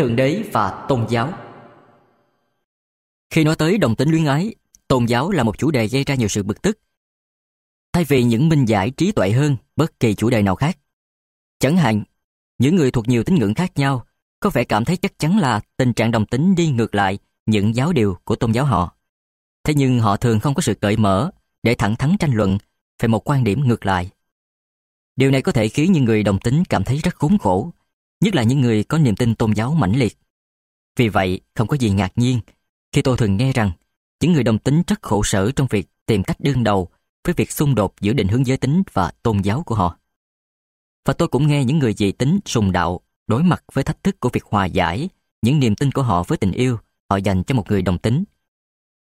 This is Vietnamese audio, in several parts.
thượng đế và tôn giáo. Khi nói tới đồng tính luyến ái, tôn giáo là một chủ đề gây ra nhiều sự bực tức. Thay vì những minh giải trí tuệ hơn bất kỳ chủ đề nào khác. Chẳng hạn, những người thuộc nhiều tín ngưỡng khác nhau có vẻ cảm thấy chắc chắn là tình trạng đồng tính đi ngược lại những giáo điều của tôn giáo họ. Thế nhưng họ thường không có sự cởi mở để thẳng thắn tranh luận về một quan điểm ngược lại. Điều này có thể khiến những người đồng tính cảm thấy rất khốn khổ nhất là những người có niềm tin tôn giáo mãnh liệt. Vì vậy, không có gì ngạc nhiên khi tôi thường nghe rằng những người đồng tính rất khổ sở trong việc tìm cách đương đầu với việc xung đột giữa định hướng giới tính và tôn giáo của họ. Và tôi cũng nghe những người dị tính sùng đạo đối mặt với thách thức của việc hòa giải những niềm tin của họ với tình yêu họ dành cho một người đồng tính.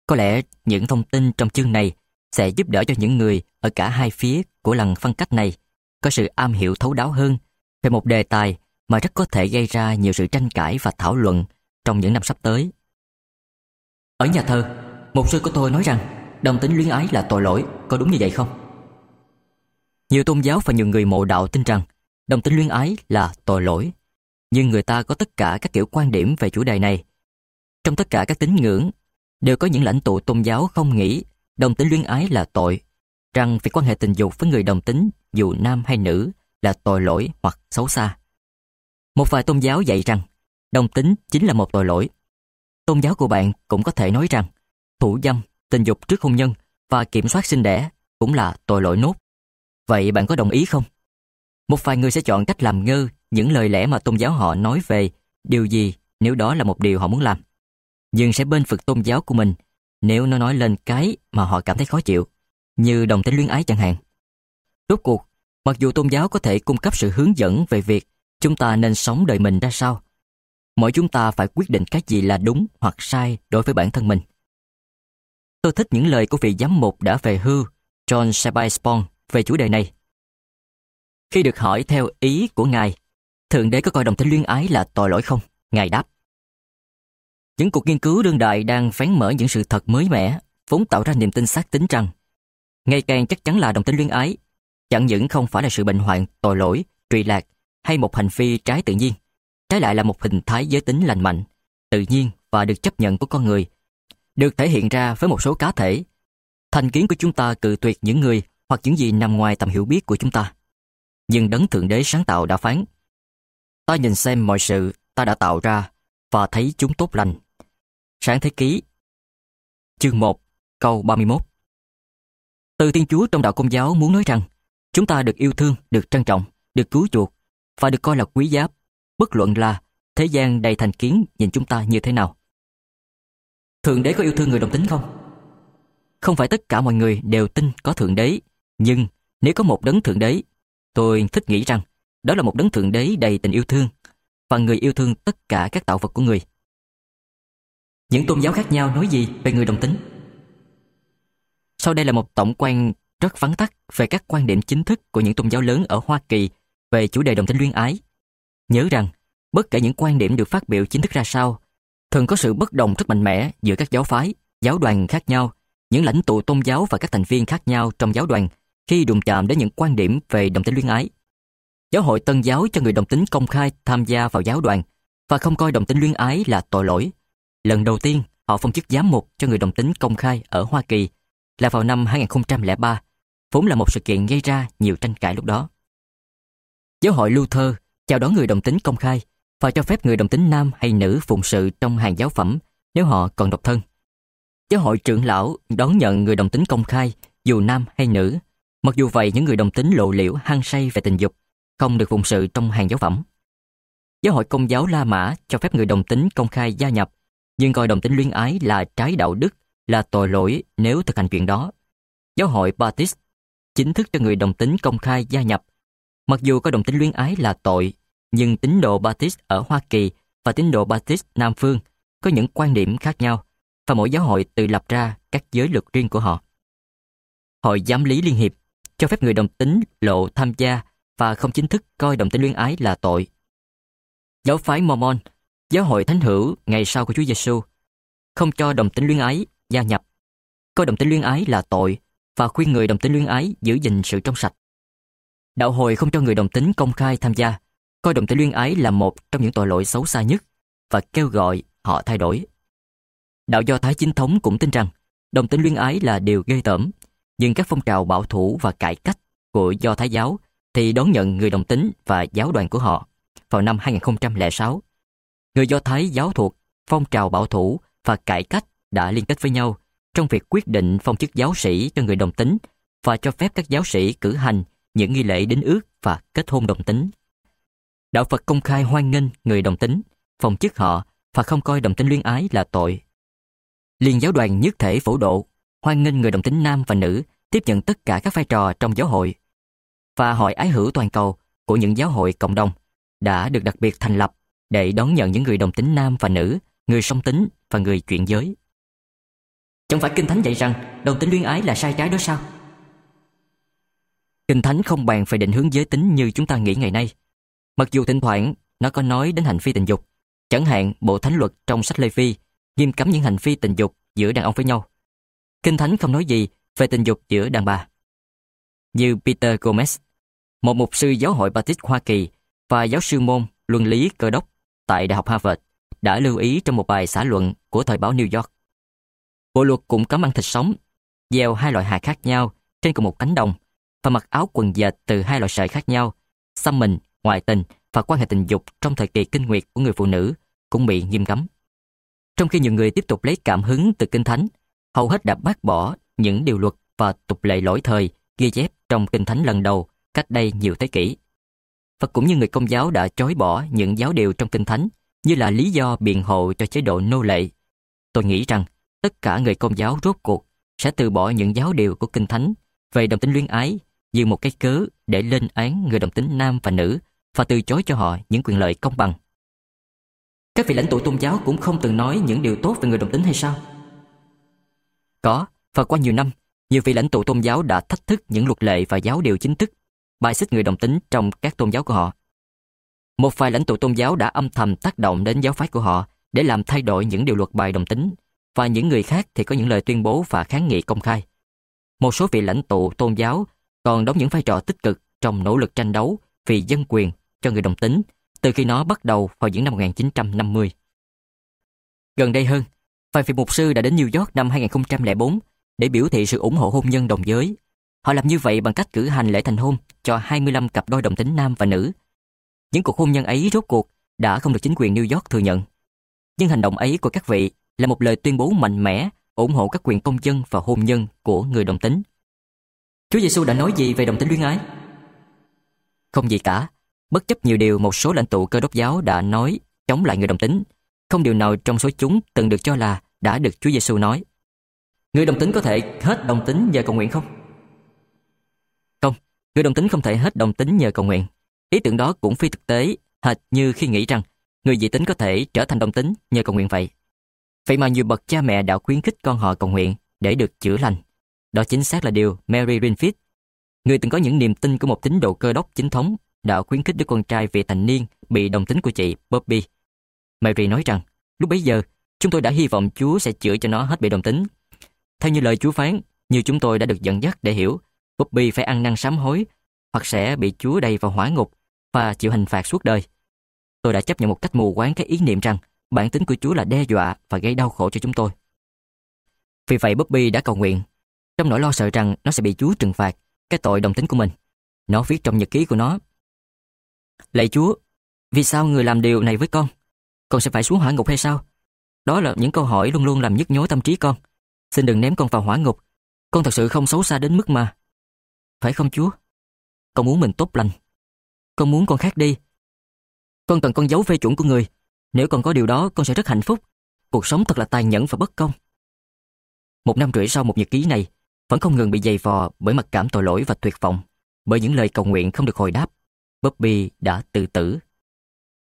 Có lẽ những thông tin trong chương này sẽ giúp đỡ cho những người ở cả hai phía của lần phân cách này có sự am hiểu thấu đáo hơn về một đề tài mà rất có thể gây ra nhiều sự tranh cãi và thảo luận trong những năm sắp tới. Ở nhà thơ, một sư của tôi nói rằng đồng tính luyến ái là tội lỗi, có đúng như vậy không? Nhiều tôn giáo và nhiều người mộ đạo tin rằng đồng tính luyến ái là tội lỗi, nhưng người ta có tất cả các kiểu quan điểm về chủ đề này. Trong tất cả các tín ngưỡng, đều có những lãnh tụ tôn giáo không nghĩ đồng tính luyến ái là tội, rằng việc quan hệ tình dục với người đồng tính dù nam hay nữ là tội lỗi hoặc xấu xa. Một vài tôn giáo dạy rằng đồng tính chính là một tội lỗi. Tôn giáo của bạn cũng có thể nói rằng thủ dâm, tình dục trước hôn nhân và kiểm soát sinh đẻ cũng là tội lỗi nốt. Vậy bạn có đồng ý không? Một vài người sẽ chọn cách làm ngơ những lời lẽ mà tôn giáo họ nói về điều gì nếu đó là một điều họ muốn làm. Nhưng sẽ bên phật tôn giáo của mình nếu nó nói lên cái mà họ cảm thấy khó chịu, như đồng tính luyến ái chẳng hạn. Rốt cuộc, mặc dù tôn giáo có thể cung cấp sự hướng dẫn về việc chúng ta nên sống đời mình ra sao. Mỗi chúng ta phải quyết định cái gì là đúng hoặc sai đối với bản thân mình. Tôi thích những lời của vị giám mục đã về hưu, John Sebastian, về chủ đề này. Khi được hỏi theo ý của Ngài, Thượng Đế có coi đồng tính luyến ái là tội lỗi không? Ngài đáp. Những cuộc nghiên cứu đương đại đang phán mở những sự thật mới mẻ, vốn tạo ra niềm tin xác tín rằng ngày càng chắc chắn là đồng tính luyến ái, chẳng những không phải là sự bệnh hoạn, tội lỗi, trụy lạc, hay một hành vi trái tự nhiên. Trái lại là một hình thái giới tính lành mạnh, tự nhiên và được chấp nhận của con người, được thể hiện ra với một số cá thể. Thành kiến của chúng ta cự tuyệt những người hoặc những gì nằm ngoài tầm hiểu biết của chúng ta. Nhưng đấng thượng đế sáng tạo đã phán, ta nhìn xem mọi sự ta đã tạo ra và thấy chúng tốt lành. Sáng Thế Ký Chương 1 câu 31 Từ Thiên Chúa trong đạo Công giáo muốn nói rằng chúng ta được yêu thương, được trân trọng, được cứu chuộc và được coi là quý giá, bất luận là thế gian đầy thành kiến nhìn chúng ta như thế nào. Thượng đế có yêu thương người đồng tính không? Không phải tất cả mọi người đều tin có thượng đế, nhưng nếu có một đấng thượng đế, tôi thích nghĩ rằng đó là một đấng thượng đế đầy tình yêu thương và người yêu thương tất cả các tạo vật của người. Những tôn giáo khác nhau nói gì về người đồng tính? Sau đây là một tổng quan rất vắn tắt về các quan điểm chính thức của những tôn giáo lớn ở Hoa Kỳ về chủ đề đồng tính luyến ái. Nhớ rằng, bất kể những quan điểm được phát biểu chính thức ra sao, thường có sự bất đồng rất mạnh mẽ giữa các giáo phái, giáo đoàn khác nhau, những lãnh tụ tôn giáo và các thành viên khác nhau trong giáo đoàn khi đụng chạm đến những quan điểm về đồng tính luyến ái. Giáo hội Tân giáo cho người đồng tính công khai tham gia vào giáo đoàn và không coi đồng tính luyến ái là tội lỗi. Lần đầu tiên, họ phong chức giám mục cho người đồng tính công khai ở Hoa Kỳ là vào năm 2003, vốn là một sự kiện gây ra nhiều tranh cãi lúc đó. Giáo hội Luther chào đón người đồng tính công khai và cho phép người đồng tính nam hay nữ phụng sự trong hàng giáo phẩm nếu họ còn độc thân. Giáo hội trưởng lão đón nhận người đồng tính công khai dù nam hay nữ. Mặc dù vậy, những người đồng tính lộ liễu hăng say về tình dục không được phụng sự trong hàng giáo phẩm. Giáo hội Công giáo La Mã cho phép người đồng tính công khai gia nhập, nhưng coi đồng tính luyến ái là trái đạo đức, là tội lỗi nếu thực hành chuyện đó. Giáo hội Baptist chính thức cho người đồng tính công khai gia nhập Mặc dù có đồng tính luyến ái là tội, nhưng tín đồ Baptist ở Hoa Kỳ và tín đồ Baptist Nam Phương có những quan điểm khác nhau và mỗi giáo hội tự lập ra các giới luật riêng của họ. Hội Giám lý Liên Hiệp cho phép người đồng tính lộ tham gia và không chính thức coi đồng tính luyến ái là tội. Giáo phái Mormon, giáo hội thánh hữu ngày sau của Chúa Giêsu, không cho đồng tính luyến ái gia nhập, coi đồng tính luyến ái là tội và khuyên người đồng tính luyến ái giữ gìn sự trong sạch. Đạo hồi không cho người đồng tính công khai tham gia, coi đồng tính luyên ái là một trong những tội lỗi xấu xa nhất và kêu gọi họ thay đổi. Đạo Do Thái chính thống cũng tin rằng đồng tính luyên ái là điều ghê tởm, nhưng các phong trào bảo thủ và cải cách của Do Thái giáo thì đón nhận người đồng tính và giáo đoàn của họ vào năm 2006. Người Do Thái giáo thuộc phong trào bảo thủ và cải cách đã liên kết với nhau trong việc quyết định phong chức giáo sĩ cho người đồng tính và cho phép các giáo sĩ cử hành những nghi lễ đính ước và kết hôn đồng tính. Đạo Phật công khai hoan nghênh người đồng tính, phòng chức họ và không coi đồng tính luyến ái là tội. Liên giáo đoàn nhất thể phổ độ, hoan nghênh người đồng tính nam và nữ tiếp nhận tất cả các vai trò trong giáo hội. Và hội ái hữu toàn cầu của những giáo hội cộng đồng đã được đặc biệt thành lập để đón nhận những người đồng tính nam và nữ, người song tính và người chuyển giới. Chẳng phải Kinh Thánh dạy rằng đồng tính luyến ái là sai trái đó sao? Kinh Thánh không bàn về định hướng giới tính như chúng ta nghĩ ngày nay. Mặc dù thỉnh thoảng nó có nói đến hành vi tình dục, chẳng hạn bộ thánh luật trong sách Lê Phi nghiêm cấm những hành vi tình dục giữa đàn ông với nhau. Kinh Thánh không nói gì về tình dục giữa đàn bà. Như Peter Gomez, một mục sư giáo hội Baptist Hoa Kỳ và giáo sư môn luân lý cơ đốc tại Đại học Harvard đã lưu ý trong một bài xã luận của thời báo New York. Bộ luật cũng cấm ăn thịt sống, gieo hai loại hạt khác nhau trên cùng một cánh đồng – và mặc áo quần dệt từ hai loại sợi khác nhau. Xăm mình, ngoại tình và quan hệ tình dục trong thời kỳ kinh nguyệt của người phụ nữ cũng bị nghiêm cấm. Trong khi nhiều người tiếp tục lấy cảm hứng từ Kinh Thánh, hầu hết đã bác bỏ những điều luật và tục lệ lỗi thời ghi chép trong Kinh Thánh lần đầu cách đây nhiều thế kỷ. Và cũng như người công giáo đã chối bỏ những giáo điều trong Kinh Thánh như là lý do biện hộ cho chế độ nô lệ. Tôi nghĩ rằng tất cả người công giáo rốt cuộc sẽ từ bỏ những giáo điều của Kinh Thánh về đồng tính luyến ái như một cái cớ để lên án người đồng tính nam và nữ và từ chối cho họ những quyền lợi công bằng. Các vị lãnh tụ tôn giáo cũng không từng nói những điều tốt về người đồng tính hay sao? Có, và qua nhiều năm, nhiều vị lãnh tụ tôn giáo đã thách thức những luật lệ và giáo điều chính thức, bài xích người đồng tính trong các tôn giáo của họ. Một vài lãnh tụ tôn giáo đã âm thầm tác động đến giáo phái của họ để làm thay đổi những điều luật bài đồng tính, và những người khác thì có những lời tuyên bố và kháng nghị công khai. Một số vị lãnh tụ tôn giáo còn đóng những vai trò tích cực trong nỗ lực tranh đấu vì dân quyền cho người đồng tính từ khi nó bắt đầu vào những năm 1950. Gần đây hơn, vài vị mục sư đã đến New York năm 2004 để biểu thị sự ủng hộ hôn nhân đồng giới. Họ làm như vậy bằng cách cử hành lễ thành hôn cho 25 cặp đôi đồng tính nam và nữ. Những cuộc hôn nhân ấy rốt cuộc đã không được chính quyền New York thừa nhận. Nhưng hành động ấy của các vị là một lời tuyên bố mạnh mẽ ủng hộ các quyền công dân và hôn nhân của người đồng tính. Chúa Giêsu đã nói gì về đồng tính luyến ái? Không gì cả, bất chấp nhiều điều một số lãnh tụ cơ đốc giáo đã nói chống lại người đồng tính, không điều nào trong số chúng từng được cho là đã được Chúa Giêsu nói. Người đồng tính có thể hết đồng tính nhờ cầu nguyện không? Không, người đồng tính không thể hết đồng tính nhờ cầu nguyện. Ý tưởng đó cũng phi thực tế, hệt như khi nghĩ rằng người dị tính có thể trở thành đồng tính nhờ cầu nguyện vậy. Vậy mà nhiều bậc cha mẹ đã khuyến khích con họ cầu nguyện để được chữa lành. Đó chính xác là điều Mary Greenfield, người từng có những niềm tin của một tín đồ cơ đốc chính thống, đã khuyến khích đứa con trai vị thành niên bị đồng tính của chị, Bobby. Mary nói rằng, lúc bấy giờ, chúng tôi đã hy vọng Chúa sẽ chữa cho nó hết bị đồng tính. Theo như lời Chúa phán, như chúng tôi đã được dẫn dắt để hiểu, Bobby phải ăn năn sám hối, hoặc sẽ bị Chúa đầy vào hỏa ngục và chịu hình phạt suốt đời. Tôi đã chấp nhận một cách mù quáng cái ý niệm rằng bản tính của Chúa là đe dọa và gây đau khổ cho chúng tôi. Vì vậy Bobby đã cầu nguyện trong nỗi lo sợ rằng nó sẽ bị Chúa trừng phạt cái tội đồng tính của mình. Nó viết trong nhật ký của nó. Lạy Chúa, vì sao người làm điều này với con? Con sẽ phải xuống hỏa ngục hay sao? Đó là những câu hỏi luôn luôn làm nhức nhối tâm trí con. Xin đừng ném con vào hỏa ngục. Con thật sự không xấu xa đến mức mà. Phải không Chúa? Con muốn mình tốt lành. Con muốn con khác đi. Con cần con giấu phê chuẩn của người. Nếu con có điều đó, con sẽ rất hạnh phúc. Cuộc sống thật là tàn nhẫn và bất công. Một năm rưỡi sau một nhật ký này, vẫn không ngừng bị dày vò bởi mặc cảm tội lỗi và tuyệt vọng, bởi những lời cầu nguyện không được hồi đáp. Bobby đã tự tử.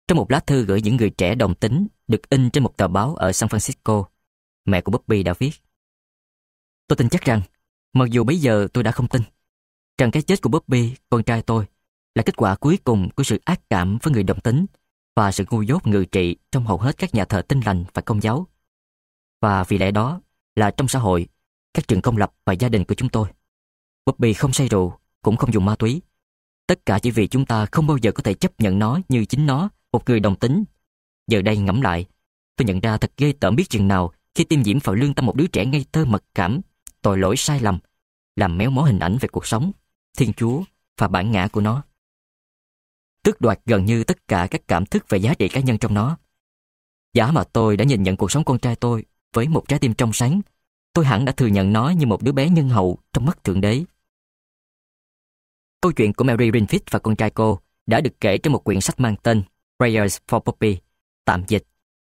Trong một lá thư gửi những người trẻ đồng tính được in trên một tờ báo ở San Francisco, mẹ của Bobby đã viết. Tôi tin chắc rằng, mặc dù bây giờ tôi đã không tin, rằng cái chết của Bobby, con trai tôi, là kết quả cuối cùng của sự ác cảm với người đồng tính và sự ngu dốt ngự trị trong hầu hết các nhà thờ tinh lành và công giáo. Và vì lẽ đó là trong xã hội các trường công lập và gia đình của chúng tôi. Bobby không say rượu, cũng không dùng ma túy. Tất cả chỉ vì chúng ta không bao giờ có thể chấp nhận nó như chính nó, một người đồng tính. Giờ đây ngẫm lại, tôi nhận ra thật ghê tởm biết chừng nào khi tiêm nhiễm vào lương tâm một đứa trẻ ngây thơ mật cảm, tội lỗi sai lầm, làm méo mó hình ảnh về cuộc sống, Thiên Chúa và bản ngã của nó. Tước đoạt gần như tất cả các cảm thức về giá trị cá nhân trong nó. Giả mà tôi đã nhìn nhận cuộc sống con trai tôi với một trái tim trong sáng tôi hẳn đã thừa nhận nó như một đứa bé nhân hậu trong mắt Thượng Đế. Câu chuyện của Mary Rinfit và con trai cô đã được kể trong một quyển sách mang tên Prayers for Poppy, tạm dịch,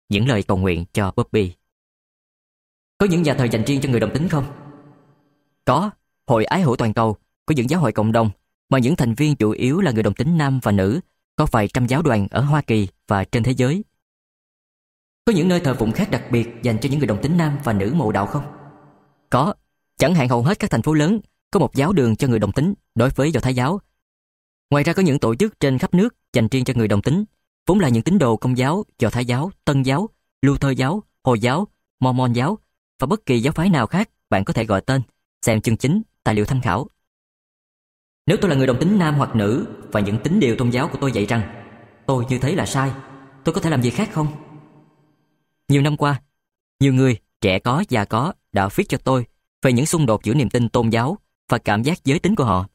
những lời cầu nguyện cho Poppy. Có những nhà thờ dành riêng cho người đồng tính không? Có, hội ái hữu toàn cầu, có những giáo hội cộng đồng mà những thành viên chủ yếu là người đồng tính nam và nữ, có vài trăm giáo đoàn ở Hoa Kỳ và trên thế giới. Có những nơi thờ phụng khác đặc biệt dành cho những người đồng tính nam và nữ mộ đạo không? Có, chẳng hạn hầu hết các thành phố lớn có một giáo đường cho người đồng tính đối với do Thái giáo. Ngoài ra có những tổ chức trên khắp nước dành riêng cho người đồng tính, vốn là những tín đồ công giáo, do Thái giáo, Tân giáo, lưu Luther giáo, Hồi giáo, Mormon giáo và bất kỳ giáo phái nào khác bạn có thể gọi tên, xem chương chính, tài liệu tham khảo. Nếu tôi là người đồng tính nam hoặc nữ và những tín điều tôn giáo của tôi dạy rằng tôi như thế là sai, tôi có thể làm gì khác không? Nhiều năm qua, nhiều người, trẻ có, già có, đã viết cho tôi về những xung đột giữa niềm tin tôn giáo và cảm giác giới tính của họ.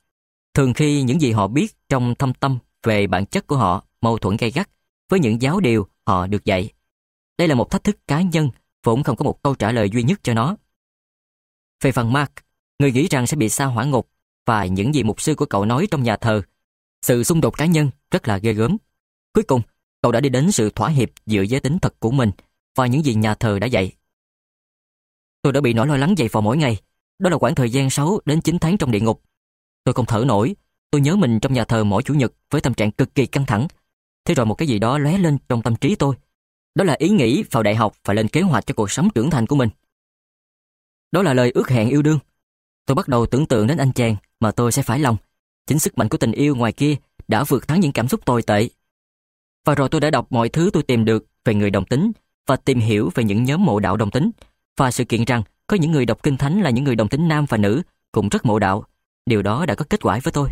Thường khi những gì họ biết trong thâm tâm về bản chất của họ mâu thuẫn gay gắt với những giáo điều họ được dạy. Đây là một thách thức cá nhân vốn không có một câu trả lời duy nhất cho nó. Về phần Mark, người nghĩ rằng sẽ bị sa hỏa ngục và những gì mục sư của cậu nói trong nhà thờ. Sự xung đột cá nhân rất là ghê gớm. Cuối cùng, cậu đã đi đến sự thỏa hiệp giữa giới tính thật của mình và những gì nhà thờ đã dạy. Tôi đã bị nỗi lo lắng dày vò mỗi ngày. Đó là khoảng thời gian 6 đến 9 tháng trong địa ngục. Tôi không thở nổi, tôi nhớ mình trong nhà thờ mỗi chủ nhật với tâm trạng cực kỳ căng thẳng. Thế rồi một cái gì đó lóe lên trong tâm trí tôi. Đó là ý nghĩ vào đại học và lên kế hoạch cho cuộc sống trưởng thành của mình. Đó là lời ước hẹn yêu đương. Tôi bắt đầu tưởng tượng đến anh chàng mà tôi sẽ phải lòng. Chính sức mạnh của tình yêu ngoài kia đã vượt thắng những cảm xúc tồi tệ. Và rồi tôi đã đọc mọi thứ tôi tìm được về người đồng tính và tìm hiểu về những nhóm mộ đạo đồng tính và sự kiện rằng có những người đọc kinh thánh là những người đồng tính nam và nữ cũng rất mộ đạo. Điều đó đã có kết quả với tôi.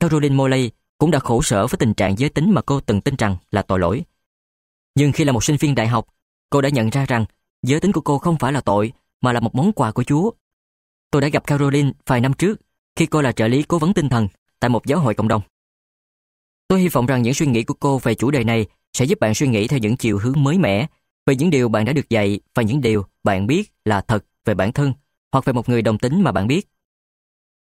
Caroline Moley cũng đã khổ sở với tình trạng giới tính mà cô từng tin rằng là tội lỗi. Nhưng khi là một sinh viên đại học, cô đã nhận ra rằng giới tính của cô không phải là tội mà là một món quà của Chúa. Tôi đã gặp Caroline vài năm trước khi cô là trợ lý cố vấn tinh thần tại một giáo hội cộng đồng. Tôi hy vọng rằng những suy nghĩ của cô về chủ đề này sẽ giúp bạn suy nghĩ theo những chiều hướng mới mẻ về những điều bạn đã được dạy và những điều bạn biết là thật về bản thân hoặc về một người đồng tính mà bạn biết.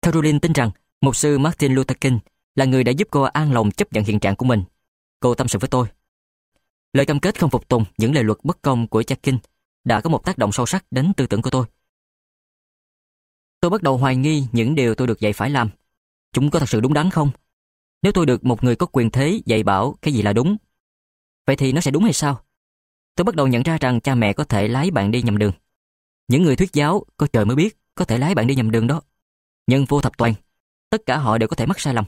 Caroline tin rằng mục sư Martin Luther King là người đã giúp cô an lòng chấp nhận hiện trạng của mình. Cô tâm sự với tôi. Lời cam kết không phục tùng những lời luật bất công của cha King đã có một tác động sâu sắc đến tư tưởng của tôi. Tôi bắt đầu hoài nghi những điều tôi được dạy phải làm. Chúng có thật sự đúng đắn không? Nếu tôi được một người có quyền thế dạy bảo cái gì là đúng, vậy thì nó sẽ đúng hay sao? tôi bắt đầu nhận ra rằng cha mẹ có thể lái bạn đi nhầm đường. Những người thuyết giáo, có trời mới biết, có thể lái bạn đi nhầm đường đó. nhân vô thập toàn, tất cả họ đều có thể mắc sai lầm.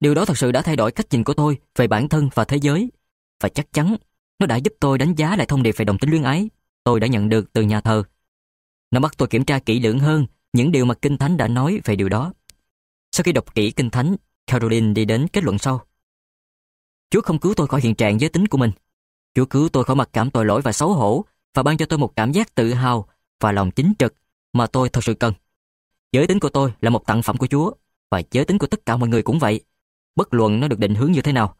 Điều đó thật sự đã thay đổi cách nhìn của tôi về bản thân và thế giới. Và chắc chắn, nó đã giúp tôi đánh giá lại thông điệp về đồng tính luyến ái tôi đã nhận được từ nhà thờ. Nó bắt tôi kiểm tra kỹ lưỡng hơn những điều mà Kinh Thánh đã nói về điều đó. Sau khi đọc kỹ Kinh Thánh, Caroline đi đến kết luận sau. Chúa không cứu tôi khỏi hiện trạng giới tính của mình Chúa cứu tôi khỏi mặt cảm tội lỗi và xấu hổ và ban cho tôi một cảm giác tự hào và lòng chính trực mà tôi thật sự cần. Giới tính của tôi là một tặng phẩm của Chúa và giới tính của tất cả mọi người cũng vậy, bất luận nó được định hướng như thế nào.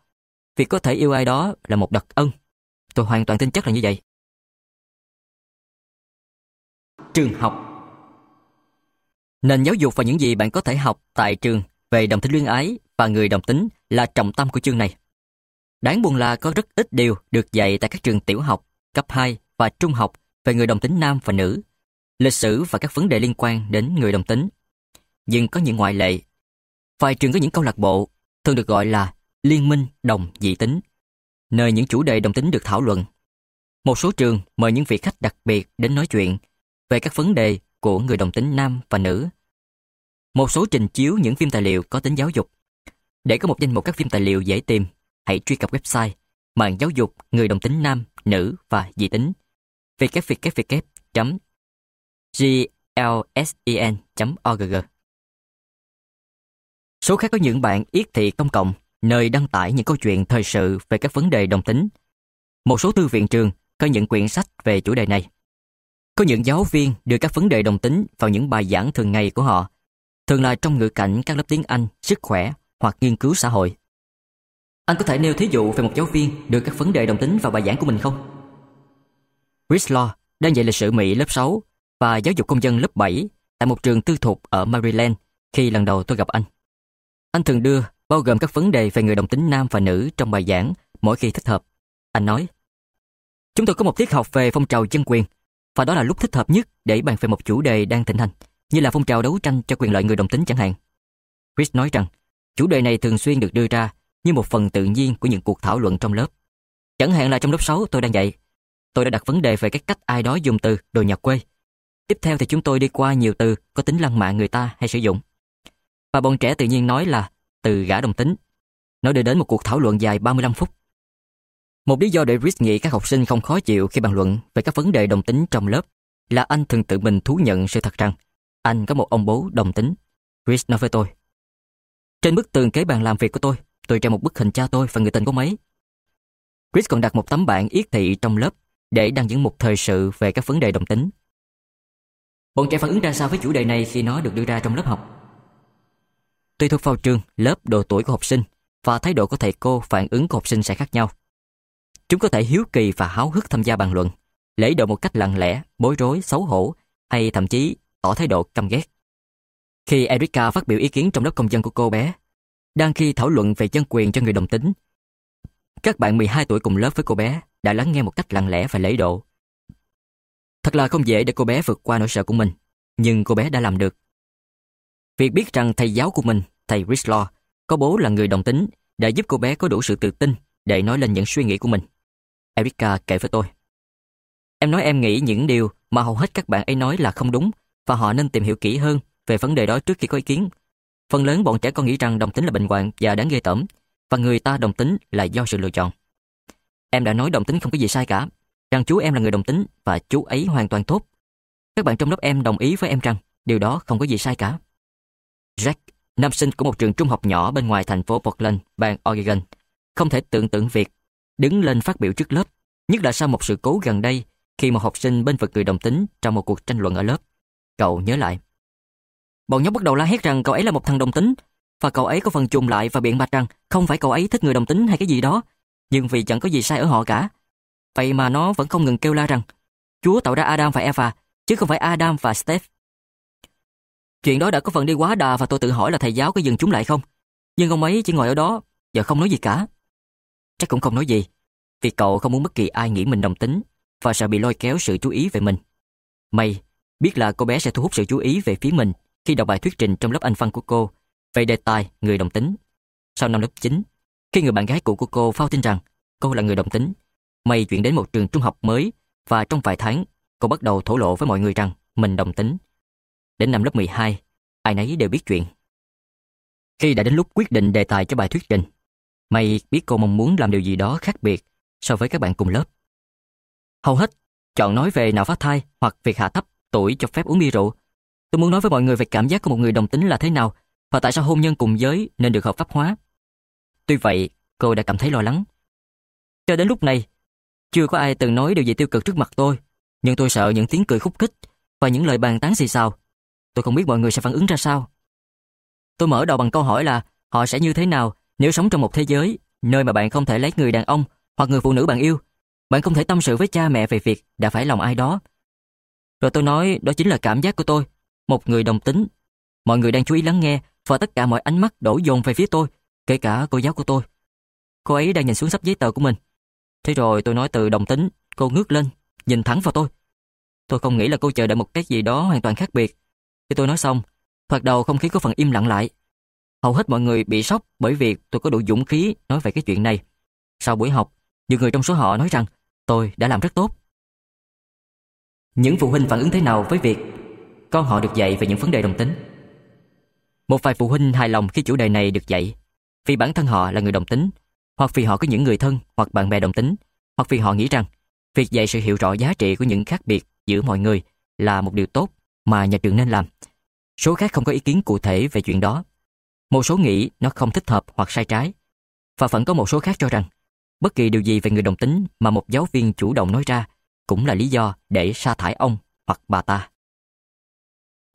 Việc có thể yêu ai đó là một đặc ân. Tôi hoàn toàn tin chắc là như vậy. Trường học Nền giáo dục và những gì bạn có thể học tại trường về đồng tính luyến ái và người đồng tính là trọng tâm của chương này. Đáng buồn là có rất ít điều được dạy tại các trường tiểu học, cấp 2 và trung học về người đồng tính nam và nữ, lịch sử và các vấn đề liên quan đến người đồng tính. Nhưng có những ngoại lệ. Vài trường có những câu lạc bộ, thường được gọi là Liên minh đồng dị tính, nơi những chủ đề đồng tính được thảo luận. Một số trường mời những vị khách đặc biệt đến nói chuyện về các vấn đề của người đồng tính nam và nữ. Một số trình chiếu những phim tài liệu có tính giáo dục. Để có một danh mục các phim tài liệu dễ tìm, hãy truy cập website mạng giáo dục người đồng tính nam, nữ và dị tính www.glsen.org. Số khác có những bạn yết thị công cộng, nơi đăng tải những câu chuyện thời sự về các vấn đề đồng tính. Một số thư viện trường có những quyển sách về chủ đề này. Có những giáo viên đưa các vấn đề đồng tính vào những bài giảng thường ngày của họ, thường là trong ngữ cảnh các lớp tiếng Anh, sức khỏe hoặc nghiên cứu xã hội. Anh có thể nêu thí dụ về một giáo viên đưa các vấn đề đồng tính vào bài giảng của mình không? Chris Wislaw đang dạy lịch sử Mỹ lớp 6 và giáo dục công dân lớp 7 tại một trường tư thục ở Maryland khi lần đầu tôi gặp anh. Anh thường đưa bao gồm các vấn đề về người đồng tính nam và nữ trong bài giảng mỗi khi thích hợp. Anh nói, Chúng tôi có một tiết học về phong trào dân quyền và đó là lúc thích hợp nhất để bàn về một chủ đề đang thịnh hành như là phong trào đấu tranh cho quyền lợi người đồng tính chẳng hạn. Chris nói rằng, chủ đề này thường xuyên được đưa ra như một phần tự nhiên của những cuộc thảo luận trong lớp. Chẳng hạn là trong lớp 6 tôi đang dạy, tôi đã đặt vấn đề về cái cách ai đó dùng từ đồ nhà quê. Tiếp theo thì chúng tôi đi qua nhiều từ có tính lăng mạ người ta hay sử dụng. Và bọn trẻ tự nhiên nói là từ gã đồng tính. Nó đưa đến một cuộc thảo luận dài 35 phút. Một lý do để Rich nghĩ các học sinh không khó chịu khi bàn luận về các vấn đề đồng tính trong lớp là anh thường tự mình thú nhận sự thật rằng anh có một ông bố đồng tính. Rich nói với tôi. Trên bức tường kế bàn làm việc của tôi tôi treo một bức hình cha tôi và người tình của mấy. Chris còn đặt một tấm bảng yết thị trong lớp để đăng những mục thời sự về các vấn đề đồng tính. Bọn trẻ phản ứng ra sao với chủ đề này khi nó được đưa ra trong lớp học? Tùy thuộc vào trường, lớp, độ tuổi của học sinh và thái độ của thầy cô phản ứng của học sinh sẽ khác nhau. Chúng có thể hiếu kỳ và háo hức tham gia bàn luận, lấy độ một cách lặng lẽ, bối rối, xấu hổ hay thậm chí tỏ thái độ căm ghét. Khi Erica phát biểu ý kiến trong lớp công dân của cô bé, đang khi thảo luận về dân quyền cho người đồng tính. Các bạn 12 tuổi cùng lớp với cô bé đã lắng nghe một cách lặng lẽ và lễ độ. Thật là không dễ để cô bé vượt qua nỗi sợ của mình, nhưng cô bé đã làm được. Việc biết rằng thầy giáo của mình, thầy Rislaw, có bố là người đồng tính đã giúp cô bé có đủ sự tự tin để nói lên những suy nghĩ của mình. Erika kể với tôi. Em nói em nghĩ những điều mà hầu hết các bạn ấy nói là không đúng và họ nên tìm hiểu kỹ hơn về vấn đề đó trước khi có ý kiến Phần lớn bọn trẻ con nghĩ rằng đồng tính là bệnh hoạn và đáng ghê tởm, và người ta đồng tính là do sự lựa chọn. Em đã nói đồng tính không có gì sai cả, rằng chú em là người đồng tính và chú ấy hoàn toàn tốt. Các bạn trong lớp em đồng ý với em rằng điều đó không có gì sai cả. Jack, nam sinh của một trường trung học nhỏ bên ngoài thành phố Portland, bang Oregon, không thể tưởng tượng việc đứng lên phát biểu trước lớp, nhất là sau một sự cố gần đây khi một học sinh bên vực người đồng tính trong một cuộc tranh luận ở lớp. Cậu nhớ lại, Bọn nhóc bắt đầu la hét rằng cậu ấy là một thằng đồng tính và cậu ấy có phần chùm lại và biện bạch rằng không phải cậu ấy thích người đồng tính hay cái gì đó, nhưng vì chẳng có gì sai ở họ cả. Vậy mà nó vẫn không ngừng kêu la rằng Chúa tạo ra Adam và Eva, chứ không phải Adam và Steph. Chuyện đó đã có phần đi quá đà và tôi tự hỏi là thầy giáo có dừng chúng lại không? Nhưng ông ấy chỉ ngồi ở đó giờ không nói gì cả. Chắc cũng không nói gì, vì cậu không muốn bất kỳ ai nghĩ mình đồng tính và sợ bị lôi kéo sự chú ý về mình. mày biết là cô bé sẽ thu hút sự chú ý về phía mình khi đọc bài thuyết trình trong lớp Anh văn của cô về đề tài người đồng tính. Sau năm lớp 9, khi người bạn gái cũ của cô phao tin rằng cô là người đồng tính, mày chuyển đến một trường trung học mới và trong vài tháng, cô bắt đầu thổ lộ với mọi người rằng mình đồng tính. Đến năm lớp 12, ai nấy đều biết chuyện. Khi đã đến lúc quyết định đề tài cho bài thuyết trình, mày biết cô mong muốn làm điều gì đó khác biệt so với các bạn cùng lớp. Hầu hết, chọn nói về nạo phá thai hoặc việc hạ thấp tuổi cho phép uống bia rượu Tôi muốn nói với mọi người về cảm giác của một người đồng tính là thế nào và tại sao hôn nhân cùng giới nên được hợp pháp hóa. Tuy vậy, cô đã cảm thấy lo lắng. Cho đến lúc này, chưa có ai từng nói điều gì tiêu cực trước mặt tôi, nhưng tôi sợ những tiếng cười khúc khích và những lời bàn tán xì xào. Tôi không biết mọi người sẽ phản ứng ra sao. Tôi mở đầu bằng câu hỏi là họ sẽ như thế nào nếu sống trong một thế giới nơi mà bạn không thể lấy người đàn ông hoặc người phụ nữ bạn yêu. Bạn không thể tâm sự với cha mẹ về việc đã phải lòng ai đó. Rồi tôi nói đó chính là cảm giác của tôi một người đồng tính. Mọi người đang chú ý lắng nghe và tất cả mọi ánh mắt đổ dồn về phía tôi, kể cả cô giáo của tôi. Cô ấy đang nhìn xuống sắp giấy tờ của mình. Thế rồi tôi nói từ đồng tính, cô ngước lên, nhìn thẳng vào tôi. Tôi không nghĩ là cô chờ đợi một cái gì đó hoàn toàn khác biệt. Khi tôi nói xong, thoạt đầu không khí có phần im lặng lại. Hầu hết mọi người bị sốc bởi việc tôi có đủ dũng khí nói về cái chuyện này. Sau buổi học, nhiều người trong số họ nói rằng tôi đã làm rất tốt. Những phụ huynh phản ứng thế nào với việc con họ được dạy về những vấn đề đồng tính. Một vài phụ huynh hài lòng khi chủ đề này được dạy vì bản thân họ là người đồng tính hoặc vì họ có những người thân hoặc bạn bè đồng tính hoặc vì họ nghĩ rằng việc dạy sự hiểu rõ giá trị của những khác biệt giữa mọi người là một điều tốt mà nhà trường nên làm. Số khác không có ý kiến cụ thể về chuyện đó. Một số nghĩ nó không thích hợp hoặc sai trái. Và vẫn có một số khác cho rằng bất kỳ điều gì về người đồng tính mà một giáo viên chủ động nói ra cũng là lý do để sa thải ông hoặc bà ta.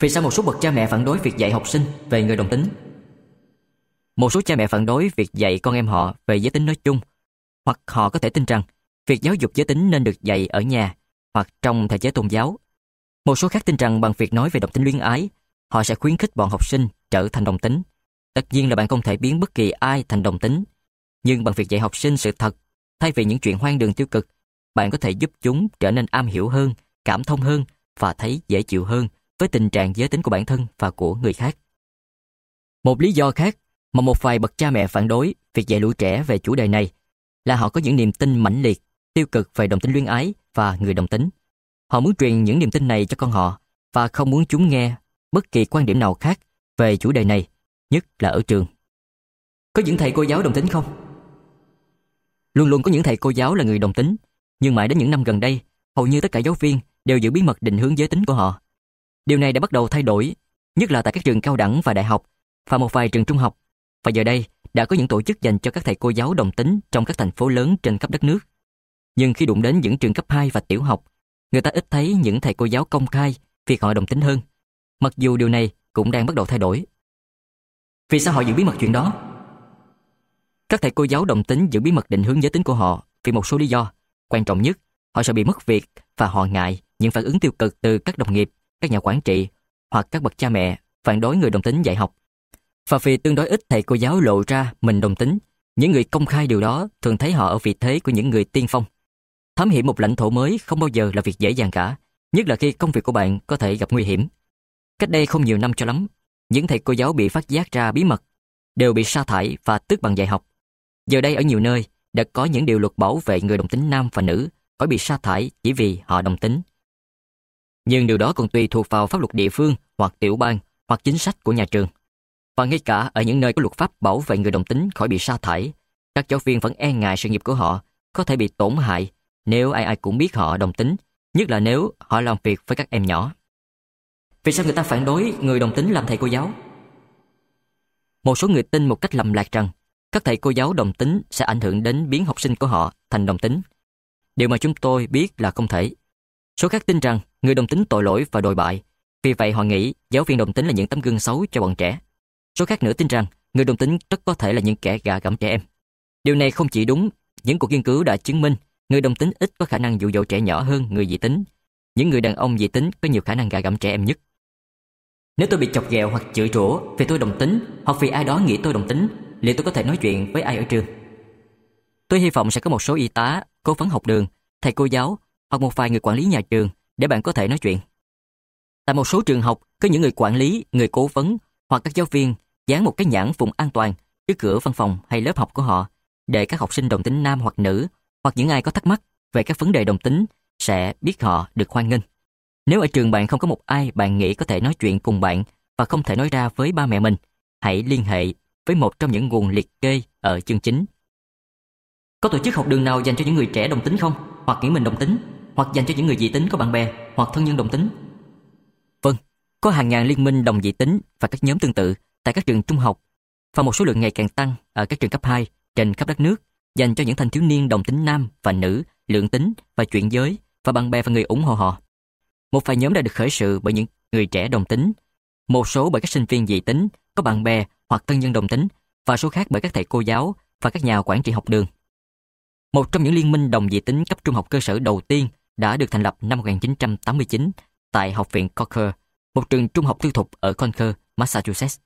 Vì sao một số bậc cha mẹ phản đối việc dạy học sinh về người đồng tính? Một số cha mẹ phản đối việc dạy con em họ về giới tính nói chung, hoặc họ có thể tin rằng việc giáo dục giới tính nên được dạy ở nhà hoặc trong thể chế tôn giáo. Một số khác tin rằng bằng việc nói về đồng tính luyến ái, họ sẽ khuyến khích bọn học sinh trở thành đồng tính. Tất nhiên là bạn không thể biến bất kỳ ai thành đồng tính, nhưng bằng việc dạy học sinh sự thật, thay vì những chuyện hoang đường tiêu cực, bạn có thể giúp chúng trở nên am hiểu hơn, cảm thông hơn và thấy dễ chịu hơn với tình trạng giới tính của bản thân và của người khác. Một lý do khác mà một vài bậc cha mẹ phản đối việc dạy lũ trẻ về chủ đề này là họ có những niềm tin mãnh liệt, tiêu cực về đồng tính luyến ái và người đồng tính. Họ muốn truyền những niềm tin này cho con họ và không muốn chúng nghe bất kỳ quan điểm nào khác về chủ đề này, nhất là ở trường. Có những thầy cô giáo đồng tính không? Luôn luôn có những thầy cô giáo là người đồng tính, nhưng mãi đến những năm gần đây, hầu như tất cả giáo viên đều giữ bí mật định hướng giới tính của họ. Điều này đã bắt đầu thay đổi, nhất là tại các trường cao đẳng và đại học và một vài trường trung học. Và giờ đây, đã có những tổ chức dành cho các thầy cô giáo đồng tính trong các thành phố lớn trên khắp đất nước. Nhưng khi đụng đến những trường cấp 2 và tiểu học, người ta ít thấy những thầy cô giáo công khai vì họ đồng tính hơn. Mặc dù điều này cũng đang bắt đầu thay đổi. Vì sao họ giữ bí mật chuyện đó? Các thầy cô giáo đồng tính giữ bí mật định hướng giới tính của họ vì một số lý do. Quan trọng nhất, họ sợ bị mất việc và họ ngại những phản ứng tiêu cực từ các đồng nghiệp các nhà quản trị hoặc các bậc cha mẹ phản đối người đồng tính dạy học. Và vì tương đối ít thầy cô giáo lộ ra mình đồng tính, những người công khai điều đó thường thấy họ ở vị thế của những người tiên phong. Thám hiểm một lãnh thổ mới không bao giờ là việc dễ dàng cả, nhất là khi công việc của bạn có thể gặp nguy hiểm. Cách đây không nhiều năm cho lắm, những thầy cô giáo bị phát giác ra bí mật đều bị sa thải và tước bằng dạy học. Giờ đây ở nhiều nơi đã có những điều luật bảo vệ người đồng tính nam và nữ khỏi bị sa thải chỉ vì họ đồng tính nhưng điều đó còn tùy thuộc vào pháp luật địa phương hoặc tiểu bang hoặc chính sách của nhà trường. Và ngay cả ở những nơi có luật pháp bảo vệ người đồng tính khỏi bị sa thải, các giáo viên vẫn e ngại sự nghiệp của họ có thể bị tổn hại nếu ai ai cũng biết họ đồng tính, nhất là nếu họ làm việc với các em nhỏ. Vì sao người ta phản đối người đồng tính làm thầy cô giáo? Một số người tin một cách lầm lạc rằng các thầy cô giáo đồng tính sẽ ảnh hưởng đến biến học sinh của họ thành đồng tính. Điều mà chúng tôi biết là không thể. Số khác tin rằng người đồng tính tội lỗi và đồi bại, vì vậy họ nghĩ giáo viên đồng tính là những tấm gương xấu cho bọn trẻ. Số khác nữa tin rằng người đồng tính rất có thể là những kẻ gạ gẫm trẻ em. Điều này không chỉ đúng, những cuộc nghiên cứu đã chứng minh người đồng tính ít có khả năng dụ dỗ trẻ nhỏ hơn người dị tính. Những người đàn ông dị tính có nhiều khả năng gạ gẫm trẻ em nhất. Nếu tôi bị chọc ghẹo hoặc chửi rủa vì tôi đồng tính hoặc vì ai đó nghĩ tôi đồng tính, liệu tôi có thể nói chuyện với ai ở trường? Tôi hy vọng sẽ có một số y tá, cố vấn học đường, thầy cô giáo hoặc một vài người quản lý nhà trường để bạn có thể nói chuyện. Tại một số trường học, có những người quản lý, người cố vấn hoặc các giáo viên dán một cái nhãn vùng an toàn trước cửa văn phòng hay lớp học của họ để các học sinh đồng tính nam hoặc nữ hoặc những ai có thắc mắc về các vấn đề đồng tính sẽ biết họ được hoan nghênh. Nếu ở trường bạn không có một ai bạn nghĩ có thể nói chuyện cùng bạn và không thể nói ra với ba mẹ mình, hãy liên hệ với một trong những nguồn liệt kê ở chương chính. Có tổ chức học đường nào dành cho những người trẻ đồng tính không? Hoặc nghĩ mình đồng tính? hoặc dành cho những người dị tính có bạn bè hoặc thân nhân đồng tính. Vâng, có hàng ngàn liên minh đồng dị tính và các nhóm tương tự tại các trường trung học và một số lượng ngày càng tăng ở các trường cấp 2 trên khắp đất nước dành cho những thanh thiếu niên đồng tính nam và nữ, lượng tính và chuyện giới và bạn bè và người ủng hộ họ. Một vài nhóm đã được khởi sự bởi những người trẻ đồng tính, một số bởi các sinh viên dị tính có bạn bè hoặc thân nhân đồng tính và số khác bởi các thầy cô giáo và các nhà quản trị học đường. Một trong những liên minh đồng dị tính cấp trung học cơ sở đầu tiên đã được thành lập năm 1989 tại Học viện Cocker, một trường trung học tư thục ở Concord, Massachusetts.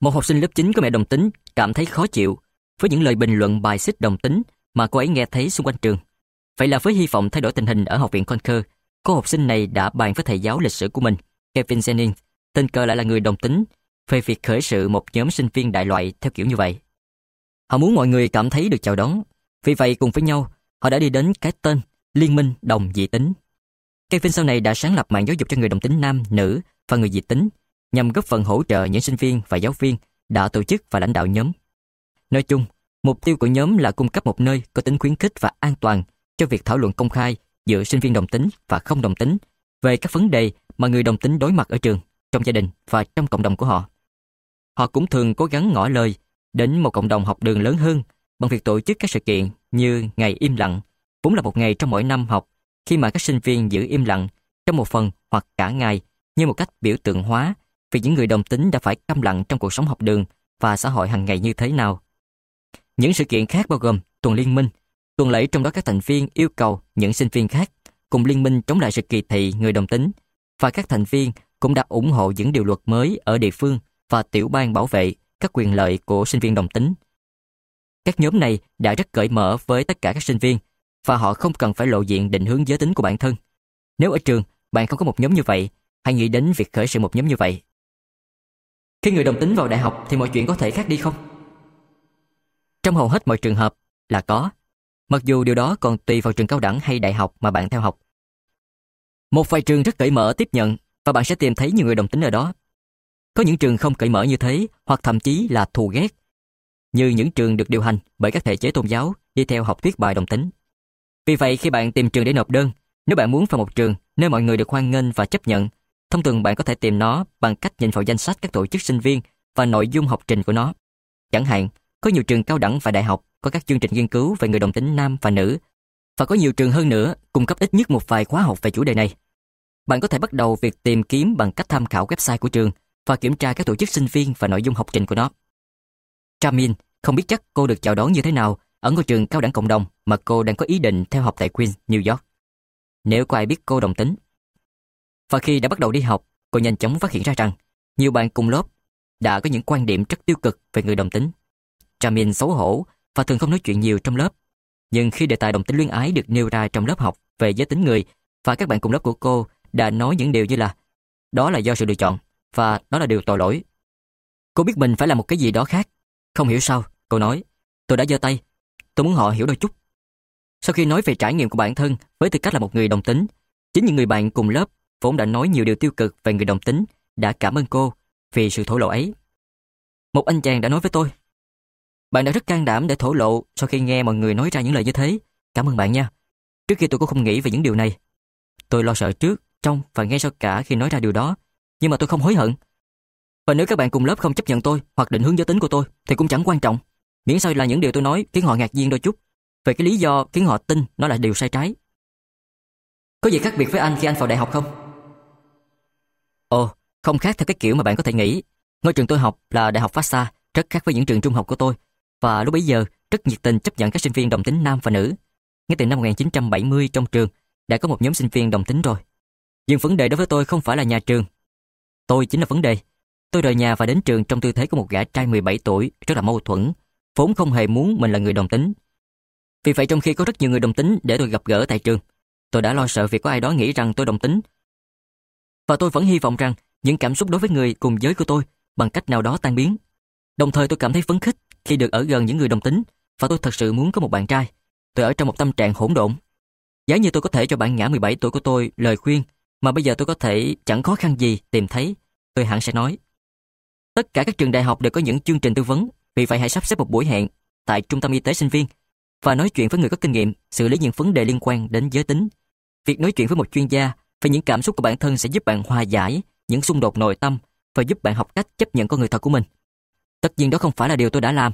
Một học sinh lớp 9 có mẹ đồng tính cảm thấy khó chịu với những lời bình luận bài xích đồng tính mà cô ấy nghe thấy xung quanh trường. Vậy là với hy vọng thay đổi tình hình ở Học viện Concord, cô học sinh này đã bàn với thầy giáo lịch sử của mình, Kevin Jennings, tình cờ lại là người đồng tính, về việc khởi sự một nhóm sinh viên đại loại theo kiểu như vậy. Họ muốn mọi người cảm thấy được chào đón, vì vậy cùng với nhau, họ đã đi đến cái tên Liên minh đồng dị tính. Kevin sau này đã sáng lập mạng giáo dục cho người đồng tính nam, nữ và người dị tính nhằm góp phần hỗ trợ những sinh viên và giáo viên đã tổ chức và lãnh đạo nhóm. Nói chung, mục tiêu của nhóm là cung cấp một nơi có tính khuyến khích và an toàn cho việc thảo luận công khai giữa sinh viên đồng tính và không đồng tính về các vấn đề mà người đồng tính đối mặt ở trường, trong gia đình và trong cộng đồng của họ. Họ cũng thường cố gắng ngỏ lời đến một cộng đồng học đường lớn hơn bằng việc tổ chức các sự kiện như Ngày Im Lặng cũng là một ngày trong mỗi năm học khi mà các sinh viên giữ im lặng trong một phần hoặc cả ngày như một cách biểu tượng hóa vì những người đồng tính đã phải câm lặng trong cuộc sống học đường và xã hội hàng ngày như thế nào. Những sự kiện khác bao gồm tuần liên minh, tuần lễ trong đó các thành viên yêu cầu những sinh viên khác cùng liên minh chống lại sự kỳ thị người đồng tính và các thành viên cũng đã ủng hộ những điều luật mới ở địa phương và tiểu bang bảo vệ các quyền lợi của sinh viên đồng tính. Các nhóm này đã rất cởi mở với tất cả các sinh viên và họ không cần phải lộ diện định hướng giới tính của bản thân. Nếu ở trường, bạn không có một nhóm như vậy, hãy nghĩ đến việc khởi sự một nhóm như vậy. Khi người đồng tính vào đại học thì mọi chuyện có thể khác đi không? Trong hầu hết mọi trường hợp là có, mặc dù điều đó còn tùy vào trường cao đẳng hay đại học mà bạn theo học. Một vài trường rất cởi mở tiếp nhận và bạn sẽ tìm thấy nhiều người đồng tính ở đó. Có những trường không cởi mở như thế hoặc thậm chí là thù ghét, như những trường được điều hành bởi các thể chế tôn giáo đi theo học thuyết bài đồng tính. Vì vậy khi bạn tìm trường để nộp đơn, nếu bạn muốn vào một trường nơi mọi người được hoan nghênh và chấp nhận, thông thường bạn có thể tìm nó bằng cách nhìn vào danh sách các tổ chức sinh viên và nội dung học trình của nó. Chẳng hạn, có nhiều trường cao đẳng và đại học có các chương trình nghiên cứu về người đồng tính nam và nữ và có nhiều trường hơn nữa cung cấp ít nhất một vài khóa học về chủ đề này. Bạn có thể bắt đầu việc tìm kiếm bằng cách tham khảo website của trường và kiểm tra các tổ chức sinh viên và nội dung học trình của nó. Tramin không biết chắc cô được chào đón như thế nào ở ngôi trường cao đẳng cộng đồng mà cô đang có ý định theo học tại Queens, New York. Nếu có ai biết cô đồng tính. Và khi đã bắt đầu đi học, cô nhanh chóng phát hiện ra rằng nhiều bạn cùng lớp đã có những quan điểm rất tiêu cực về người đồng tính. Jamin xấu hổ và thường không nói chuyện nhiều trong lớp. Nhưng khi đề tài đồng tính luyến ái được nêu ra trong lớp học về giới tính người và các bạn cùng lớp của cô đã nói những điều như là đó là do sự lựa chọn và đó là điều tội lỗi. Cô biết mình phải làm một cái gì đó khác. Không hiểu sao, cô nói, tôi đã giơ tay Tôi muốn họ hiểu đôi chút. Sau khi nói về trải nghiệm của bản thân với tư cách là một người đồng tính, chính những người bạn cùng lớp vốn đã nói nhiều điều tiêu cực về người đồng tính đã cảm ơn cô vì sự thổ lộ ấy. Một anh chàng đã nói với tôi, bạn đã rất can đảm để thổ lộ sau khi nghe mọi người nói ra những lời như thế. Cảm ơn bạn nha. Trước khi tôi cũng không nghĩ về những điều này. Tôi lo sợ trước, trong và ngay sau cả khi nói ra điều đó. Nhưng mà tôi không hối hận. Và nếu các bạn cùng lớp không chấp nhận tôi hoặc định hướng giới tính của tôi thì cũng chẳng quan trọng. Miễn sao là những điều tôi nói khiến họ ngạc nhiên đôi chút về cái lý do khiến họ tin nó là điều sai trái. Có gì khác biệt với anh khi anh vào đại học không? Ồ, không khác theo cái kiểu mà bạn có thể nghĩ. Ngôi trường tôi học là đại học phát xa, rất khác với những trường trung học của tôi. Và lúc bấy giờ, rất nhiệt tình chấp nhận các sinh viên đồng tính nam và nữ. Ngay từ năm 1970 trong trường, đã có một nhóm sinh viên đồng tính rồi. Nhưng vấn đề đối với tôi không phải là nhà trường. Tôi chính là vấn đề. Tôi rời nhà và đến trường trong tư thế của một gã trai 17 tuổi, rất là mâu thuẫn, vốn không hề muốn mình là người đồng tính. Vì vậy trong khi có rất nhiều người đồng tính để tôi gặp gỡ tại trường, tôi đã lo sợ việc có ai đó nghĩ rằng tôi đồng tính. Và tôi vẫn hy vọng rằng những cảm xúc đối với người cùng giới của tôi bằng cách nào đó tan biến. Đồng thời tôi cảm thấy phấn khích khi được ở gần những người đồng tính và tôi thật sự muốn có một bạn trai. Tôi ở trong một tâm trạng hỗn độn. Giá như tôi có thể cho bạn ngã 17 tuổi của tôi lời khuyên mà bây giờ tôi có thể chẳng khó khăn gì tìm thấy, tôi hẳn sẽ nói. Tất cả các trường đại học đều có những chương trình tư vấn vì vậy hãy sắp xếp một buổi hẹn tại trung tâm y tế sinh viên và nói chuyện với người có kinh nghiệm xử lý những vấn đề liên quan đến giới tính. Việc nói chuyện với một chuyên gia về những cảm xúc của bản thân sẽ giúp bạn hòa giải những xung đột nội tâm và giúp bạn học cách chấp nhận con người thật của mình. Tất nhiên đó không phải là điều tôi đã làm,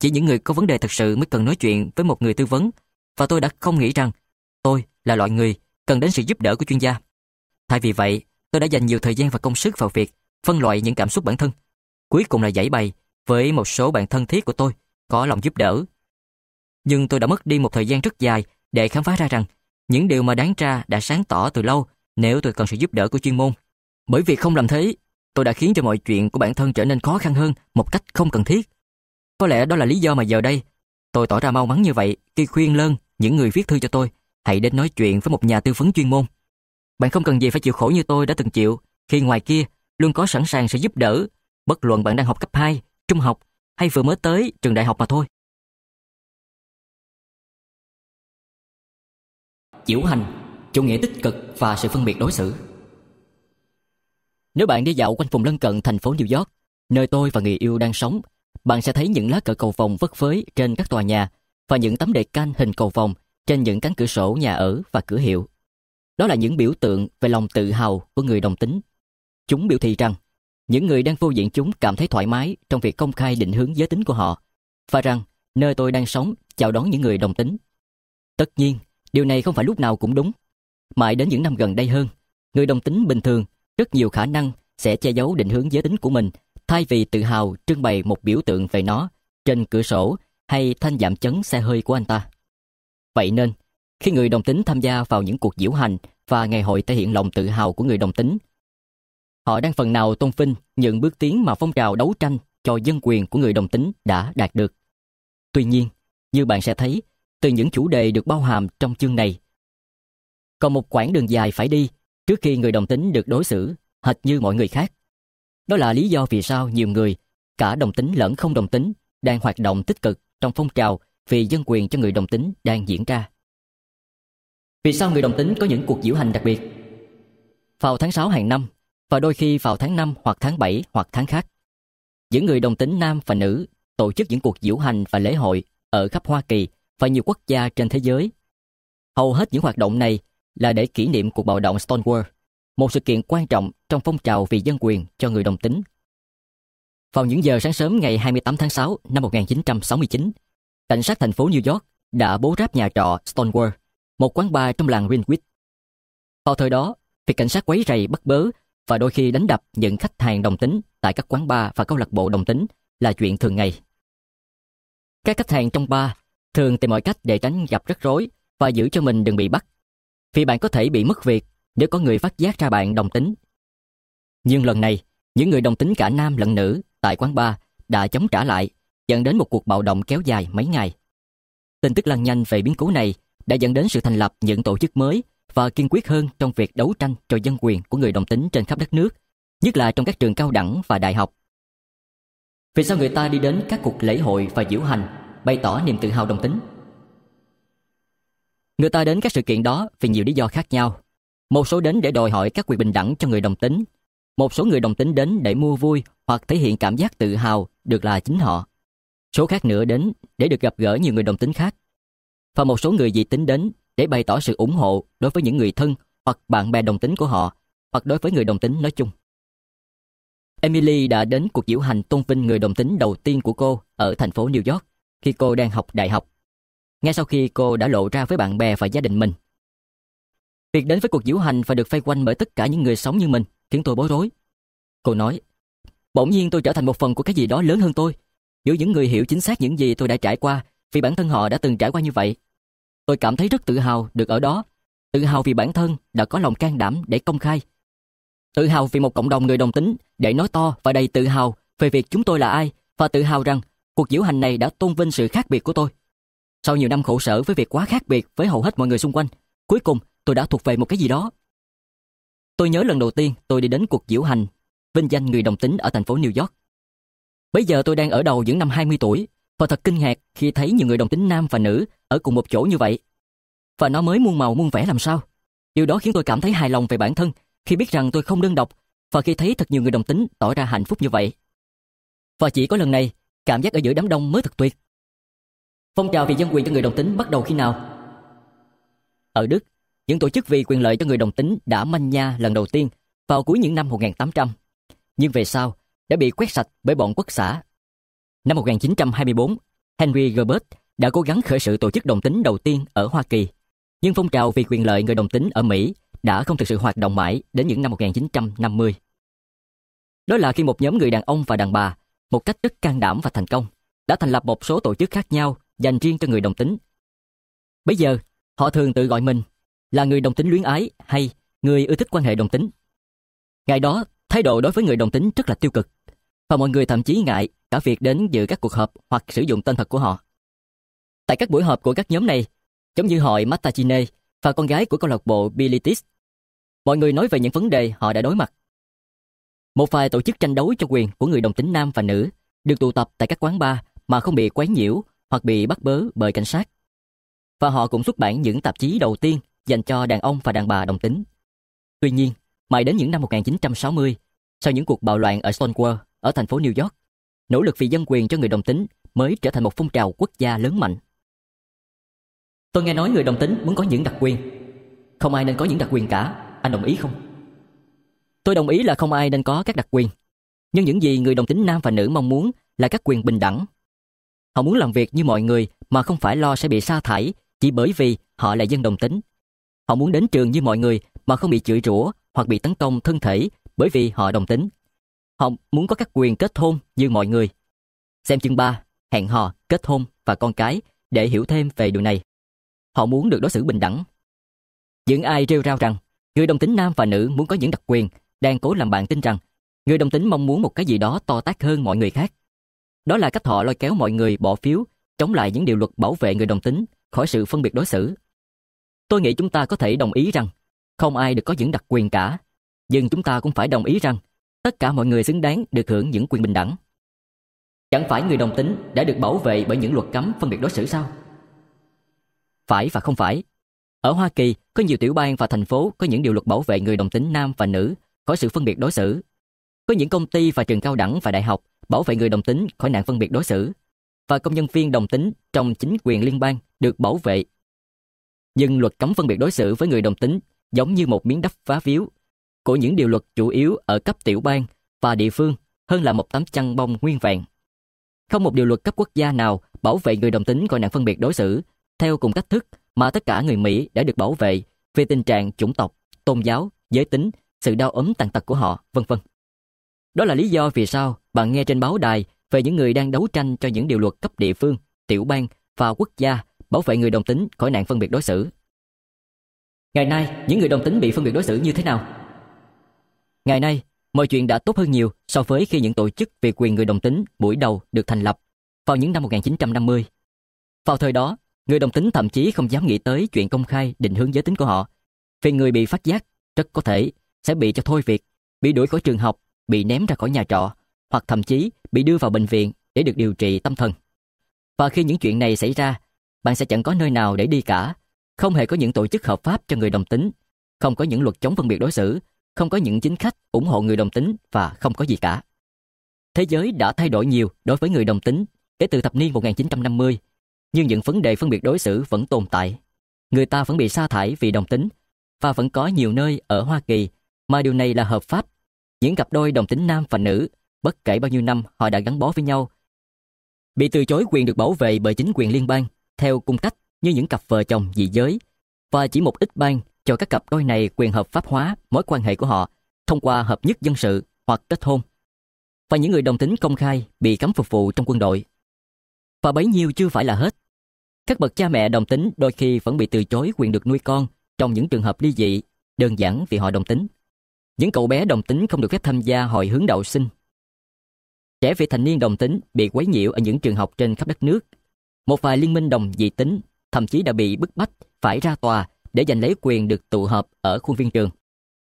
chỉ những người có vấn đề thật sự mới cần nói chuyện với một người tư vấn và tôi đã không nghĩ rằng tôi là loại người cần đến sự giúp đỡ của chuyên gia. Thay vì vậy, tôi đã dành nhiều thời gian và công sức vào việc phân loại những cảm xúc bản thân. Cuối cùng là giải bày với một số bạn thân thiết của tôi có lòng giúp đỡ. Nhưng tôi đã mất đi một thời gian rất dài để khám phá ra rằng những điều mà đáng ra đã sáng tỏ từ lâu nếu tôi cần sự giúp đỡ của chuyên môn. Bởi vì không làm thế, tôi đã khiến cho mọi chuyện của bản thân trở nên khó khăn hơn một cách không cần thiết. Có lẽ đó là lý do mà giờ đây tôi tỏ ra mau mắn như vậy khi khuyên lơn những người viết thư cho tôi hãy đến nói chuyện với một nhà tư vấn chuyên môn. Bạn không cần gì phải chịu khổ như tôi đã từng chịu khi ngoài kia luôn có sẵn sàng sẽ giúp đỡ bất luận bạn đang học cấp 2 trung học hay vừa mới tới trường đại học mà thôi. Diễu hành, chủ nghĩa tích cực và sự phân biệt đối xử. Nếu bạn đi dạo quanh vùng lân cận thành phố New York, nơi tôi và người yêu đang sống, bạn sẽ thấy những lá cờ cầu vồng vất phới trên các tòa nhà và những tấm đề canh hình cầu vồng trên những cánh cửa sổ nhà ở và cửa hiệu. Đó là những biểu tượng về lòng tự hào của người đồng tính. Chúng biểu thị rằng những người đang vô diện chúng cảm thấy thoải mái trong việc công khai định hướng giới tính của họ và rằng nơi tôi đang sống chào đón những người đồng tính. Tất nhiên, điều này không phải lúc nào cũng đúng. Mãi đến những năm gần đây hơn, người đồng tính bình thường rất nhiều khả năng sẽ che giấu định hướng giới tính của mình thay vì tự hào trưng bày một biểu tượng về nó trên cửa sổ hay thanh giảm chấn xe hơi của anh ta. Vậy nên, khi người đồng tính tham gia vào những cuộc diễu hành và ngày hội thể hiện lòng tự hào của người đồng tính, Họ đang phần nào tôn vinh những bước tiến mà phong trào đấu tranh cho dân quyền của người đồng tính đã đạt được. Tuy nhiên, như bạn sẽ thấy, từ những chủ đề được bao hàm trong chương này, còn một quãng đường dài phải đi trước khi người đồng tính được đối xử hệt như mọi người khác. Đó là lý do vì sao nhiều người, cả đồng tính lẫn không đồng tính, đang hoạt động tích cực trong phong trào vì dân quyền cho người đồng tính đang diễn ra. Vì sao người đồng tính có những cuộc diễu hành đặc biệt? Vào tháng 6 hàng năm, và đôi khi vào tháng 5 hoặc tháng 7 hoặc tháng khác. Những người đồng tính nam và nữ tổ chức những cuộc diễu hành và lễ hội ở khắp Hoa Kỳ và nhiều quốc gia trên thế giới. Hầu hết những hoạt động này là để kỷ niệm cuộc bạo động Stonewall, một sự kiện quan trọng trong phong trào vì dân quyền cho người đồng tính. Vào những giờ sáng sớm ngày 28 tháng 6 năm 1969, cảnh sát thành phố New York đã bố ráp nhà trọ Stonewall, một quán bar trong làng Greenwich. Vào thời đó, việc cảnh sát quấy rầy bắt bớ và đôi khi đánh đập những khách hàng đồng tính tại các quán bar và câu lạc bộ đồng tính là chuyện thường ngày. Các khách hàng trong bar thường tìm mọi cách để tránh gặp rắc rối và giữ cho mình đừng bị bắt. Vì bạn có thể bị mất việc nếu có người phát giác ra bạn đồng tính. Nhưng lần này, những người đồng tính cả nam lẫn nữ tại quán bar đã chống trả lại, dẫn đến một cuộc bạo động kéo dài mấy ngày. Tin tức lan nhanh về biến cố này đã dẫn đến sự thành lập những tổ chức mới và kiên quyết hơn trong việc đấu tranh cho dân quyền của người đồng tính trên khắp đất nước, nhất là trong các trường cao đẳng và đại học. Vì sao người ta đi đến các cuộc lễ hội và diễu hành bày tỏ niềm tự hào đồng tính? Người ta đến các sự kiện đó vì nhiều lý do khác nhau. Một số đến để đòi hỏi các quyền bình đẳng cho người đồng tính. Một số người đồng tính đến để mua vui hoặc thể hiện cảm giác tự hào được là chính họ. Số khác nữa đến để được gặp gỡ nhiều người đồng tính khác. Và một số người dị tính đến để bày tỏ sự ủng hộ đối với những người thân hoặc bạn bè đồng tính của họ hoặc đối với người đồng tính nói chung. Emily đã đến cuộc diễu hành tôn vinh người đồng tính đầu tiên của cô ở thành phố New York khi cô đang học đại học. Ngay sau khi cô đã lộ ra với bạn bè và gia đình mình. Việc đến với cuộc diễu hành và được phay quanh bởi tất cả những người sống như mình khiến tôi bối rối. Cô nói, bỗng nhiên tôi trở thành một phần của cái gì đó lớn hơn tôi, giữa những người hiểu chính xác những gì tôi đã trải qua vì bản thân họ đã từng trải qua như vậy Tôi cảm thấy rất tự hào được ở đó, tự hào vì bản thân đã có lòng can đảm để công khai. Tự hào vì một cộng đồng người đồng tính để nói to và đầy tự hào về việc chúng tôi là ai và tự hào rằng cuộc diễu hành này đã tôn vinh sự khác biệt của tôi. Sau nhiều năm khổ sở với việc quá khác biệt với hầu hết mọi người xung quanh, cuối cùng tôi đã thuộc về một cái gì đó. Tôi nhớ lần đầu tiên tôi đi đến cuộc diễu hành vinh danh người đồng tính ở thành phố New York. Bây giờ tôi đang ở đầu những năm 20 tuổi, và thật kinh ngạc khi thấy nhiều người đồng tính nam và nữ ở cùng một chỗ như vậy. Và nó mới muôn màu muôn vẻ làm sao. Điều đó khiến tôi cảm thấy hài lòng về bản thân khi biết rằng tôi không đơn độc và khi thấy thật nhiều người đồng tính tỏ ra hạnh phúc như vậy. Và chỉ có lần này, cảm giác ở giữa đám đông mới thật tuyệt. Phong trào vì dân quyền cho người đồng tính bắt đầu khi nào? Ở Đức, những tổ chức vì quyền lợi cho người đồng tính đã manh nha lần đầu tiên vào cuối những năm 1800. Nhưng về sau, đã bị quét sạch bởi bọn quốc xã Năm 1924, Henry Gerbert đã cố gắng khởi sự tổ chức đồng tính đầu tiên ở Hoa Kỳ, nhưng phong trào vì quyền lợi người đồng tính ở Mỹ đã không thực sự hoạt động mãi đến những năm 1950. Đó là khi một nhóm người đàn ông và đàn bà, một cách rất can đảm và thành công, đã thành lập một số tổ chức khác nhau dành riêng cho người đồng tính. Bây giờ, họ thường tự gọi mình là người đồng tính luyến ái hay người ưa thích quan hệ đồng tính. Ngày đó, thái độ đối với người đồng tính rất là tiêu cực, và mọi người thậm chí ngại cả việc đến dự các cuộc họp hoặc sử dụng tên thật của họ. Tại các buổi họp của các nhóm này, giống như hội Mattachine và con gái của câu lạc bộ Bilitis, mọi người nói về những vấn đề họ đã đối mặt. Một vài tổ chức tranh đấu cho quyền của người đồng tính nam và nữ được tụ tập tại các quán bar mà không bị quấy nhiễu hoặc bị bắt bớ bởi cảnh sát. Và họ cũng xuất bản những tạp chí đầu tiên dành cho đàn ông và đàn bà đồng tính. Tuy nhiên, mãi đến những năm 1960, sau những cuộc bạo loạn ở Stonewall ở thành phố New York, nỗ lực vì dân quyền cho người đồng tính mới trở thành một phong trào quốc gia lớn mạnh. Tôi nghe nói người đồng tính muốn có những đặc quyền. Không ai nên có những đặc quyền cả, anh đồng ý không? Tôi đồng ý là không ai nên có các đặc quyền. Nhưng những gì người đồng tính nam và nữ mong muốn là các quyền bình đẳng. Họ muốn làm việc như mọi người mà không phải lo sẽ bị sa thải chỉ bởi vì họ là dân đồng tính. Họ muốn đến trường như mọi người mà không bị chửi rủa hoặc bị tấn công thân thể bởi vì họ đồng tính. Họ muốn có các quyền kết hôn như mọi người. Xem chương 3, hẹn hò, kết hôn và con cái để hiểu thêm về điều này. Họ muốn được đối xử bình đẳng. Những ai rêu rao rằng người đồng tính nam và nữ muốn có những đặc quyền đang cố làm bạn tin rằng người đồng tính mong muốn một cái gì đó to tác hơn mọi người khác. Đó là cách họ lôi kéo mọi người bỏ phiếu chống lại những điều luật bảo vệ người đồng tính khỏi sự phân biệt đối xử. Tôi nghĩ chúng ta có thể đồng ý rằng không ai được có những đặc quyền cả, nhưng chúng ta cũng phải đồng ý rằng tất cả mọi người xứng đáng được hưởng những quyền bình đẳng. Chẳng phải người đồng tính đã được bảo vệ bởi những luật cấm phân biệt đối xử sao? Phải và không phải. Ở Hoa Kỳ, có nhiều tiểu bang và thành phố có những điều luật bảo vệ người đồng tính nam và nữ khỏi sự phân biệt đối xử. Có những công ty và trường cao đẳng và đại học bảo vệ người đồng tính khỏi nạn phân biệt đối xử và công nhân viên đồng tính trong chính quyền liên bang được bảo vệ. Nhưng luật cấm phân biệt đối xử với người đồng tính giống như một miếng đắp phá víu của những điều luật chủ yếu ở cấp tiểu bang và địa phương hơn là một tấm chăn bông nguyên vẹn. Không một điều luật cấp quốc gia nào bảo vệ người đồng tính khỏi nạn phân biệt đối xử theo cùng cách thức mà tất cả người Mỹ đã được bảo vệ về tình trạng chủng tộc, tôn giáo, giới tính, sự đau ốm tàn tật của họ, vân vân. Đó là lý do vì sao bạn nghe trên báo đài về những người đang đấu tranh cho những điều luật cấp địa phương, tiểu bang và quốc gia bảo vệ người đồng tính khỏi nạn phân biệt đối xử. Ngày nay, những người đồng tính bị phân biệt đối xử như thế nào? Ngày nay, mọi chuyện đã tốt hơn nhiều so với khi những tổ chức về quyền người đồng tính buổi đầu được thành lập vào những năm 1950. Vào thời đó, người đồng tính thậm chí không dám nghĩ tới chuyện công khai định hướng giới tính của họ. Vì người bị phát giác rất có thể sẽ bị cho thôi việc, bị đuổi khỏi trường học, bị ném ra khỏi nhà trọ hoặc thậm chí bị đưa vào bệnh viện để được điều trị tâm thần. Và khi những chuyện này xảy ra, bạn sẽ chẳng có nơi nào để đi cả. Không hề có những tổ chức hợp pháp cho người đồng tính, không có những luật chống phân biệt đối xử không có những chính khách ủng hộ người đồng tính và không có gì cả. Thế giới đã thay đổi nhiều đối với người đồng tính kể từ thập niên 1950, nhưng những vấn đề phân biệt đối xử vẫn tồn tại. Người ta vẫn bị sa thải vì đồng tính và vẫn có nhiều nơi ở Hoa Kỳ mà điều này là hợp pháp. Những cặp đôi đồng tính nam và nữ, bất kể bao nhiêu năm họ đã gắn bó với nhau, bị từ chối quyền được bảo vệ bởi chính quyền liên bang theo cung cách như những cặp vợ chồng dị giới và chỉ một ít bang cho các cặp đôi này quyền hợp pháp hóa mối quan hệ của họ thông qua hợp nhất dân sự hoặc kết hôn. Và những người đồng tính công khai bị cấm phục vụ trong quân đội. Và bấy nhiêu chưa phải là hết. Các bậc cha mẹ đồng tính đôi khi vẫn bị từ chối quyền được nuôi con trong những trường hợp ly dị, đơn giản vì họ đồng tính. Những cậu bé đồng tính không được phép tham gia hội hướng đạo sinh. Trẻ vị thành niên đồng tính bị quấy nhiễu ở những trường học trên khắp đất nước. Một vài liên minh đồng dị tính thậm chí đã bị bức bách phải ra tòa để giành lấy quyền được tụ họp ở khuôn viên trường.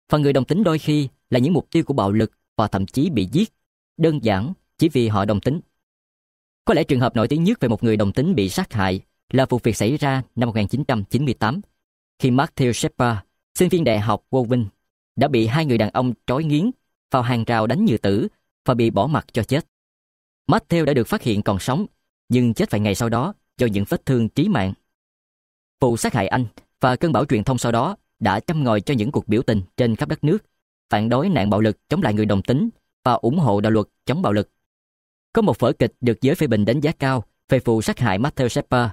Phần người đồng tính đôi khi là những mục tiêu của bạo lực và thậm chí bị giết, đơn giản chỉ vì họ đồng tính. Có lẽ trường hợp nổi tiếng nhất về một người đồng tính bị sát hại là vụ việc xảy ra năm 1998 khi Matthew Shepard, sinh viên đại học Woven, đã bị hai người đàn ông trói nghiến vào hàng rào đánh như tử và bị bỏ mặt cho chết. Matthew đã được phát hiện còn sống, nhưng chết vài ngày sau đó do những vết thương trí mạng. Vụ sát hại anh và cơn bão truyền thông sau đó đã châm ngòi cho những cuộc biểu tình trên khắp đất nước, phản đối nạn bạo lực chống lại người đồng tính và ủng hộ đạo luật chống bạo lực. Có một vở kịch được giới phê bình đánh giá cao về vụ sát hại Matthew Shepard,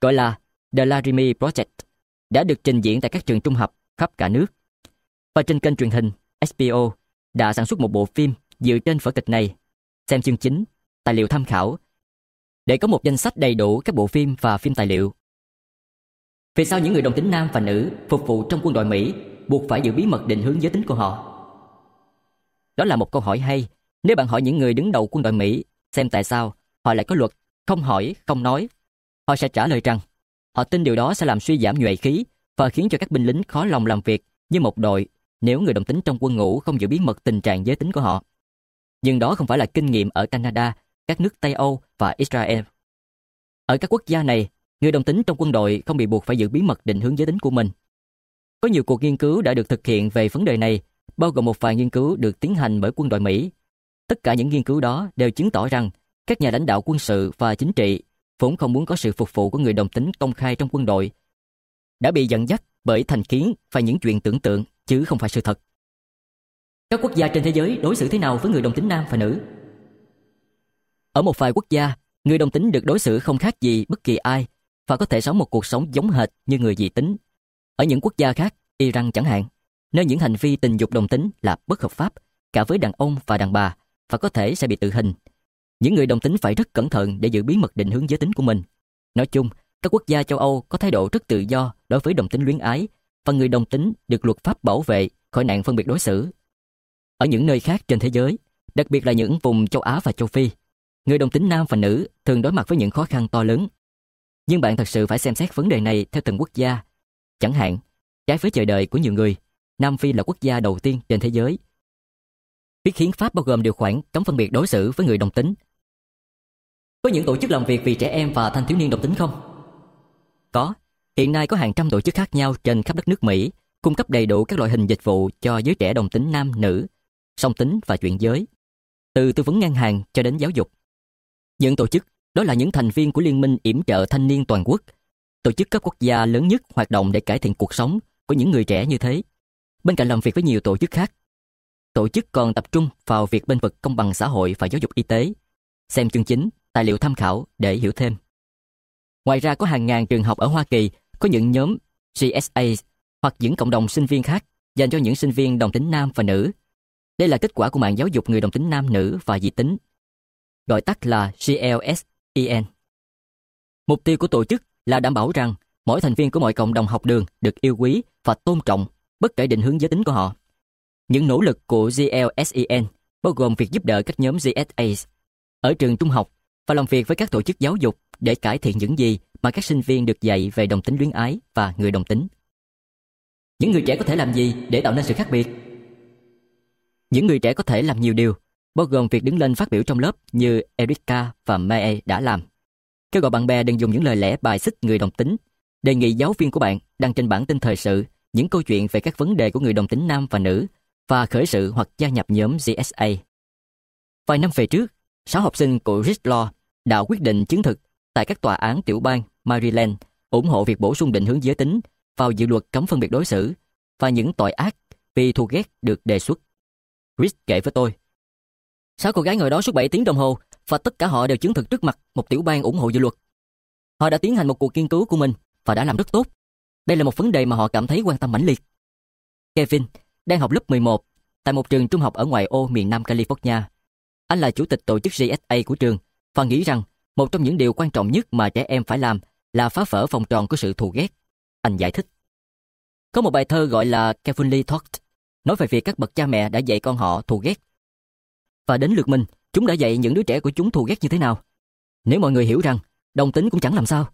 gọi là The Laramie Project, đã được trình diễn tại các trường trung học khắp cả nước. Và trên kênh truyền hình SPO đã sản xuất một bộ phim dựa trên vở kịch này, xem chương chính, tài liệu tham khảo, để có một danh sách đầy đủ các bộ phim và phim tài liệu vì sao những người đồng tính nam và nữ phục vụ trong quân đội Mỹ buộc phải giữ bí mật định hướng giới tính của họ. Đó là một câu hỏi hay. Nếu bạn hỏi những người đứng đầu quân đội Mỹ xem tại sao họ lại có luật không hỏi, không nói, họ sẽ trả lời rằng họ tin điều đó sẽ làm suy giảm nhuệ khí và khiến cho các binh lính khó lòng làm việc như một đội nếu người đồng tính trong quân ngũ không giữ bí mật tình trạng giới tính của họ. Nhưng đó không phải là kinh nghiệm ở Canada, các nước Tây Âu và Israel. Ở các quốc gia này, Người đồng tính trong quân đội không bị buộc phải giữ bí mật định hướng giới tính của mình. Có nhiều cuộc nghiên cứu đã được thực hiện về vấn đề này, bao gồm một vài nghiên cứu được tiến hành bởi quân đội Mỹ. Tất cả những nghiên cứu đó đều chứng tỏ rằng các nhà lãnh đạo quân sự và chính trị vốn không muốn có sự phục vụ của người đồng tính công khai trong quân đội, đã bị dẫn dắt bởi thành kiến và những chuyện tưởng tượng chứ không phải sự thật. Các quốc gia trên thế giới đối xử thế nào với người đồng tính nam và nữ? Ở một vài quốc gia, người đồng tính được đối xử không khác gì bất kỳ ai và có thể sống một cuộc sống giống hệt như người dị tính. Ở những quốc gia khác, Iran chẳng hạn, nơi những hành vi tình dục đồng tính là bất hợp pháp cả với đàn ông và đàn bà và có thể sẽ bị tử hình. Những người đồng tính phải rất cẩn thận để giữ bí mật định hướng giới tính của mình. Nói chung, các quốc gia châu Âu có thái độ rất tự do đối với đồng tính luyến ái và người đồng tính được luật pháp bảo vệ khỏi nạn phân biệt đối xử. Ở những nơi khác trên thế giới, đặc biệt là những vùng châu Á và châu Phi, người đồng tính nam và nữ thường đối mặt với những khó khăn to lớn nhưng bạn thật sự phải xem xét vấn đề này theo từng quốc gia. Chẳng hạn, trái với chờ đợi của nhiều người, Nam Phi là quốc gia đầu tiên trên thế giới. Viết hiến pháp bao gồm điều khoản cấm phân biệt đối xử với người đồng tính. Có những tổ chức làm việc vì trẻ em và thanh thiếu niên đồng tính không? Có. Hiện nay có hàng trăm tổ chức khác nhau trên khắp đất nước Mỹ cung cấp đầy đủ các loại hình dịch vụ cho giới trẻ đồng tính nam, nữ, song tính và chuyển giới, từ tư vấn ngân hàng cho đến giáo dục. Những tổ chức đó là những thành viên của Liên minh yểm trợ thanh niên toàn quốc, tổ chức cấp quốc gia lớn nhất hoạt động để cải thiện cuộc sống của những người trẻ như thế, bên cạnh làm việc với nhiều tổ chức khác. Tổ chức còn tập trung vào việc bên vực công bằng xã hội và giáo dục y tế. Xem chương chính, tài liệu tham khảo để hiểu thêm. Ngoài ra có hàng ngàn trường học ở Hoa Kỳ có những nhóm GSA hoặc những cộng đồng sinh viên khác dành cho những sinh viên đồng tính nam và nữ. Đây là kết quả của mạng giáo dục người đồng tính nam nữ và dị tính. Gọi tắt là GLS IN. E Mục tiêu của tổ chức là đảm bảo rằng mỗi thành viên của mọi cộng đồng học đường được yêu quý và tôn trọng bất kể định hướng giới tính của họ. Những nỗ lực của GLSEN bao gồm việc giúp đỡ các nhóm GSAs ở trường trung học và làm việc với các tổ chức giáo dục để cải thiện những gì mà các sinh viên được dạy về đồng tính luyến ái và người đồng tính. Những người trẻ có thể làm gì để tạo nên sự khác biệt? Những người trẻ có thể làm nhiều điều, bao gồm việc đứng lên phát biểu trong lớp như Erika và Mae đã làm. Kêu gọi bạn bè đừng dùng những lời lẽ bài xích người đồng tính. Đề nghị giáo viên của bạn đăng trên bản tin thời sự những câu chuyện về các vấn đề của người đồng tính nam và nữ và khởi sự hoặc gia nhập nhóm GSA. Vài năm về trước, 6 học sinh của Rich Law đã quyết định chứng thực tại các tòa án tiểu bang Maryland ủng hộ việc bổ sung định hướng giới tính vào dự luật cấm phân biệt đối xử và những tội ác vì thù ghét được đề xuất. Rich kể với tôi, Sáu cô gái ngồi đó suốt 7 tiếng đồng hồ và tất cả họ đều chứng thực trước mặt một tiểu bang ủng hộ dự luật. Họ đã tiến hành một cuộc nghiên cứu của mình và đã làm rất tốt. Đây là một vấn đề mà họ cảm thấy quan tâm mãnh liệt. Kevin đang học lớp 11 tại một trường trung học ở ngoài ô miền Nam California. Anh là chủ tịch tổ chức GSA của trường và nghĩ rằng một trong những điều quan trọng nhất mà trẻ em phải làm là phá vỡ vòng tròn của sự thù ghét. Anh giải thích. Có một bài thơ gọi là Carefully Talked nói về việc các bậc cha mẹ đã dạy con họ thù ghét và đến lượt mình, chúng đã dạy những đứa trẻ của chúng thù ghét như thế nào. Nếu mọi người hiểu rằng đồng tính cũng chẳng làm sao,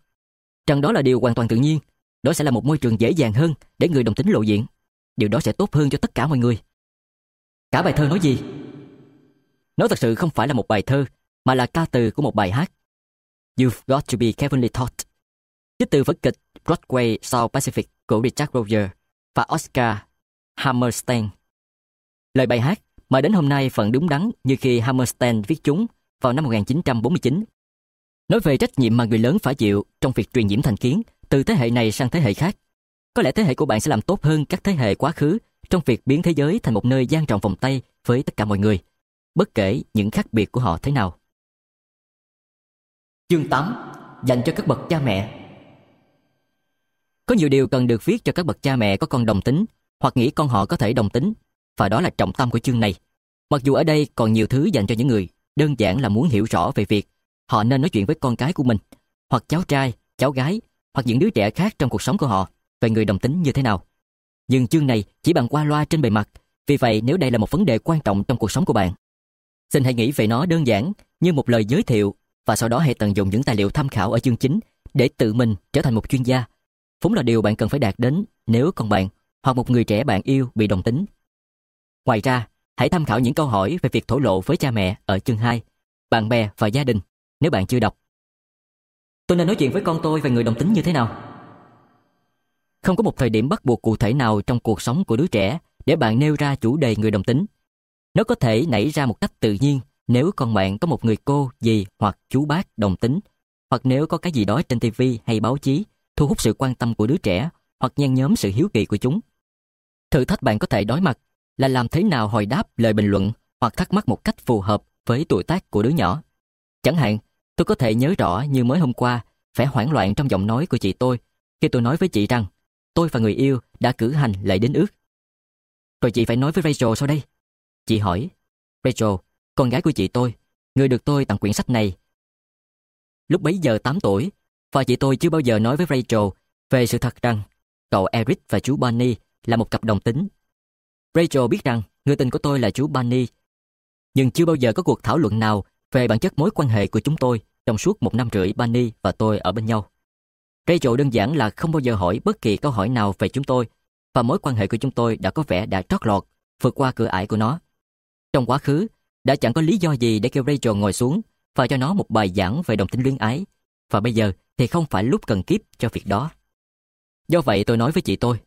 rằng đó là điều hoàn toàn tự nhiên, đó sẽ là một môi trường dễ dàng hơn để người đồng tính lộ diện. Điều đó sẽ tốt hơn cho tất cả mọi người. Cả bài thơ nói gì? Nó thật sự không phải là một bài thơ, mà là ca từ của một bài hát. You've got to be carefully taught. Trích từ vở kịch Broadway South Pacific của Richard Roger và Oscar Hammerstein. Lời bài hát mà đến hôm nay phần đúng đắn như khi Hammerstein viết chúng vào năm 1949. Nói về trách nhiệm mà người lớn phải chịu trong việc truyền nhiễm thành kiến từ thế hệ này sang thế hệ khác, có lẽ thế hệ của bạn sẽ làm tốt hơn các thế hệ quá khứ trong việc biến thế giới thành một nơi gian trọng vòng tay với tất cả mọi người, bất kể những khác biệt của họ thế nào. Chương 8 Dành cho các bậc cha mẹ Có nhiều điều cần được viết cho các bậc cha mẹ có con đồng tính hoặc nghĩ con họ có thể đồng tính và đó là trọng tâm của chương này. Mặc dù ở đây còn nhiều thứ dành cho những người đơn giản là muốn hiểu rõ về việc họ nên nói chuyện với con cái của mình, hoặc cháu trai, cháu gái, hoặc những đứa trẻ khác trong cuộc sống của họ về người đồng tính như thế nào. Nhưng chương này chỉ bằng qua loa trên bề mặt, vì vậy nếu đây là một vấn đề quan trọng trong cuộc sống của bạn, xin hãy nghĩ về nó đơn giản như một lời giới thiệu và sau đó hãy tận dụng những tài liệu tham khảo ở chương chính để tự mình trở thành một chuyên gia. Vốn là điều bạn cần phải đạt đến nếu con bạn hoặc một người trẻ bạn yêu bị đồng tính Ngoài ra, hãy tham khảo những câu hỏi về việc thổ lộ với cha mẹ ở chương 2, bạn bè và gia đình nếu bạn chưa đọc. Tôi nên nói chuyện với con tôi về người đồng tính như thế nào? Không có một thời điểm bắt buộc cụ thể nào trong cuộc sống của đứa trẻ để bạn nêu ra chủ đề người đồng tính. Nó có thể nảy ra một cách tự nhiên nếu con bạn có một người cô, dì hoặc chú bác đồng tính, hoặc nếu có cái gì đó trên TV hay báo chí thu hút sự quan tâm của đứa trẻ hoặc nhen nhóm sự hiếu kỳ của chúng. Thử thách bạn có thể đối mặt là làm thế nào hồi đáp lời bình luận hoặc thắc mắc một cách phù hợp với tuổi tác của đứa nhỏ. Chẳng hạn, tôi có thể nhớ rõ như mới hôm qua, vẻ hoảng loạn trong giọng nói của chị tôi khi tôi nói với chị rằng tôi và người yêu đã cử hành lễ đính ước. Rồi chị phải nói với Rachel sau đây. Chị hỏi, Rachel, con gái của chị tôi, người được tôi tặng quyển sách này. Lúc bấy giờ 8 tuổi, và chị tôi chưa bao giờ nói với Rachel về sự thật rằng cậu Eric và chú Bonnie là một cặp đồng tính Rachel biết rằng người tình của tôi là chú Bunny, nhưng chưa bao giờ có cuộc thảo luận nào về bản chất mối quan hệ của chúng tôi trong suốt một năm rưỡi Bunny và tôi ở bên nhau. Rachel đơn giản là không bao giờ hỏi bất kỳ câu hỏi nào về chúng tôi và mối quan hệ của chúng tôi đã có vẻ đã trót lọt, vượt qua cửa ải của nó. Trong quá khứ, đã chẳng có lý do gì để kêu Rachel ngồi xuống và cho nó một bài giảng về đồng tính luyến ái và bây giờ thì không phải lúc cần kiếp cho việc đó. Do vậy tôi nói với chị tôi.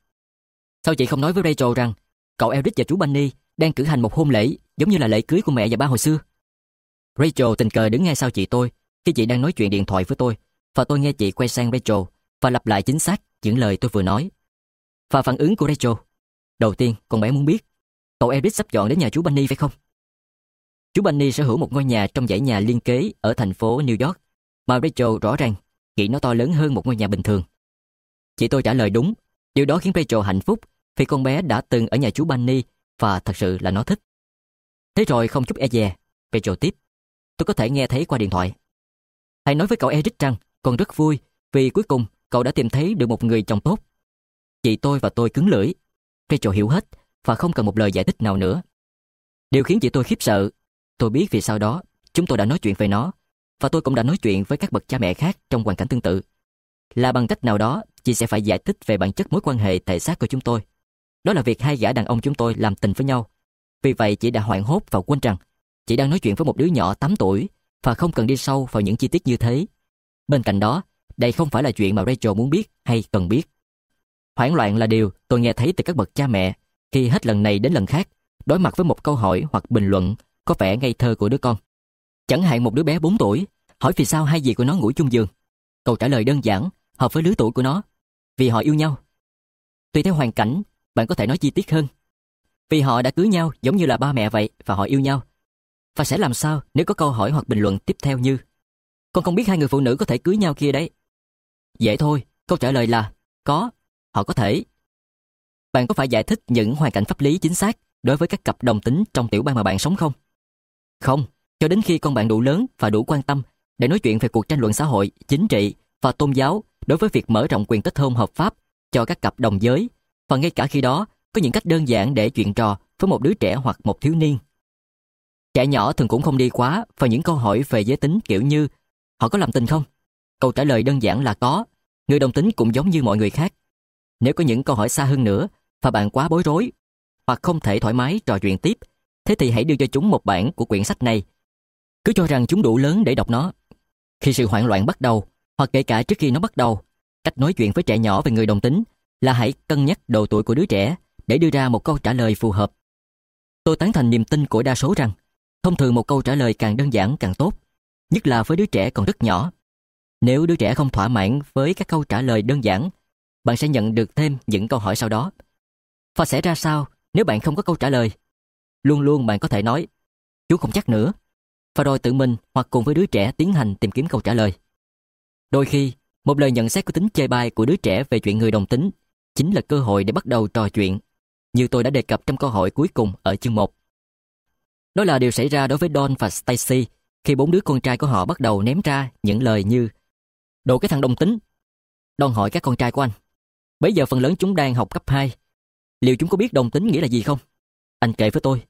Sao chị không nói với Rachel rằng cậu Eric và chú Bunny đang cử hành một hôn lễ giống như là lễ cưới của mẹ và ba hồi xưa. Rachel tình cờ đứng ngay sau chị tôi khi chị đang nói chuyện điện thoại với tôi và tôi nghe chị quay sang Rachel và lặp lại chính xác những lời tôi vừa nói. Và phản ứng của Rachel. Đầu tiên, con bé muốn biết cậu Eric sắp dọn đến nhà chú Bunny phải không? Chú Bunny sở hữu một ngôi nhà trong dãy nhà liên kế ở thành phố New York mà Rachel rõ ràng nghĩ nó to lớn hơn một ngôi nhà bình thường. Chị tôi trả lời đúng, điều đó khiến Rachel hạnh phúc vì con bé đã từng ở nhà chú Bunny và thật sự là nó thích. Thế rồi không chút e dè, Pedro tiếp. Tôi có thể nghe thấy qua điện thoại. Hãy nói với cậu Eric rằng con rất vui vì cuối cùng cậu đã tìm thấy được một người chồng tốt. Chị tôi và tôi cứng lưỡi. Pedro hiểu hết và không cần một lời giải thích nào nữa. Điều khiến chị tôi khiếp sợ, tôi biết vì sau đó chúng tôi đã nói chuyện về nó và tôi cũng đã nói chuyện với các bậc cha mẹ khác trong hoàn cảnh tương tự. Là bằng cách nào đó, chị sẽ phải giải thích về bản chất mối quan hệ thể xác của chúng tôi. Đó là việc hai gã đàn ông chúng tôi làm tình với nhau. Vì vậy chị đã hoảng hốt và quên rằng chị đang nói chuyện với một đứa nhỏ 8 tuổi và không cần đi sâu vào những chi tiết như thế. Bên cạnh đó, đây không phải là chuyện mà Rachel muốn biết hay cần biết. Hoảng loạn là điều tôi nghe thấy từ các bậc cha mẹ khi hết lần này đến lần khác đối mặt với một câu hỏi hoặc bình luận có vẻ ngây thơ của đứa con. Chẳng hạn một đứa bé 4 tuổi hỏi vì sao hai dì của nó ngủ chung giường. Câu trả lời đơn giản, hợp với lứa tuổi của nó, vì họ yêu nhau. Tùy theo hoàn cảnh bạn có thể nói chi tiết hơn. Vì họ đã cưới nhau giống như là ba mẹ vậy và họ yêu nhau. Và sẽ làm sao nếu có câu hỏi hoặc bình luận tiếp theo như Con không biết hai người phụ nữ có thể cưới nhau kia đấy. dễ thôi, câu trả lời là có, họ có thể. Bạn có phải giải thích những hoàn cảnh pháp lý chính xác đối với các cặp đồng tính trong tiểu bang mà bạn sống không? Không, cho đến khi con bạn đủ lớn và đủ quan tâm để nói chuyện về cuộc tranh luận xã hội, chính trị và tôn giáo đối với việc mở rộng quyền kết hôn hợp pháp cho các cặp đồng giới và ngay cả khi đó, có những cách đơn giản để chuyện trò với một đứa trẻ hoặc một thiếu niên. Trẻ nhỏ thường cũng không đi quá và những câu hỏi về giới tính kiểu như họ có làm tình không? Câu trả lời đơn giản là có. Người đồng tính cũng giống như mọi người khác. Nếu có những câu hỏi xa hơn nữa và bạn quá bối rối hoặc không thể thoải mái trò chuyện tiếp, thế thì hãy đưa cho chúng một bản của quyển sách này. Cứ cho rằng chúng đủ lớn để đọc nó. Khi sự hoảng loạn bắt đầu, hoặc kể cả trước khi nó bắt đầu, cách nói chuyện với trẻ nhỏ về người đồng tính là hãy cân nhắc độ tuổi của đứa trẻ để đưa ra một câu trả lời phù hợp. Tôi tán thành niềm tin của đa số rằng thông thường một câu trả lời càng đơn giản càng tốt, nhất là với đứa trẻ còn rất nhỏ. Nếu đứa trẻ không thỏa mãn với các câu trả lời đơn giản, bạn sẽ nhận được thêm những câu hỏi sau đó. Và sẽ ra sao nếu bạn không có câu trả lời? Luôn luôn bạn có thể nói, chú không chắc nữa, và rồi tự mình hoặc cùng với đứa trẻ tiến hành tìm kiếm câu trả lời. Đôi khi, một lời nhận xét có tính chơi bai của đứa trẻ về chuyện người đồng tính chính là cơ hội để bắt đầu trò chuyện, như tôi đã đề cập trong câu hỏi cuối cùng ở chương 1. Đó là điều xảy ra đối với Don và Stacy khi bốn đứa con trai của họ bắt đầu ném ra những lời như Đồ cái thằng đồng tính. Don hỏi các con trai của anh. Bây giờ phần lớn chúng đang học cấp 2. Liệu chúng có biết đồng tính nghĩa là gì không? Anh kể với tôi.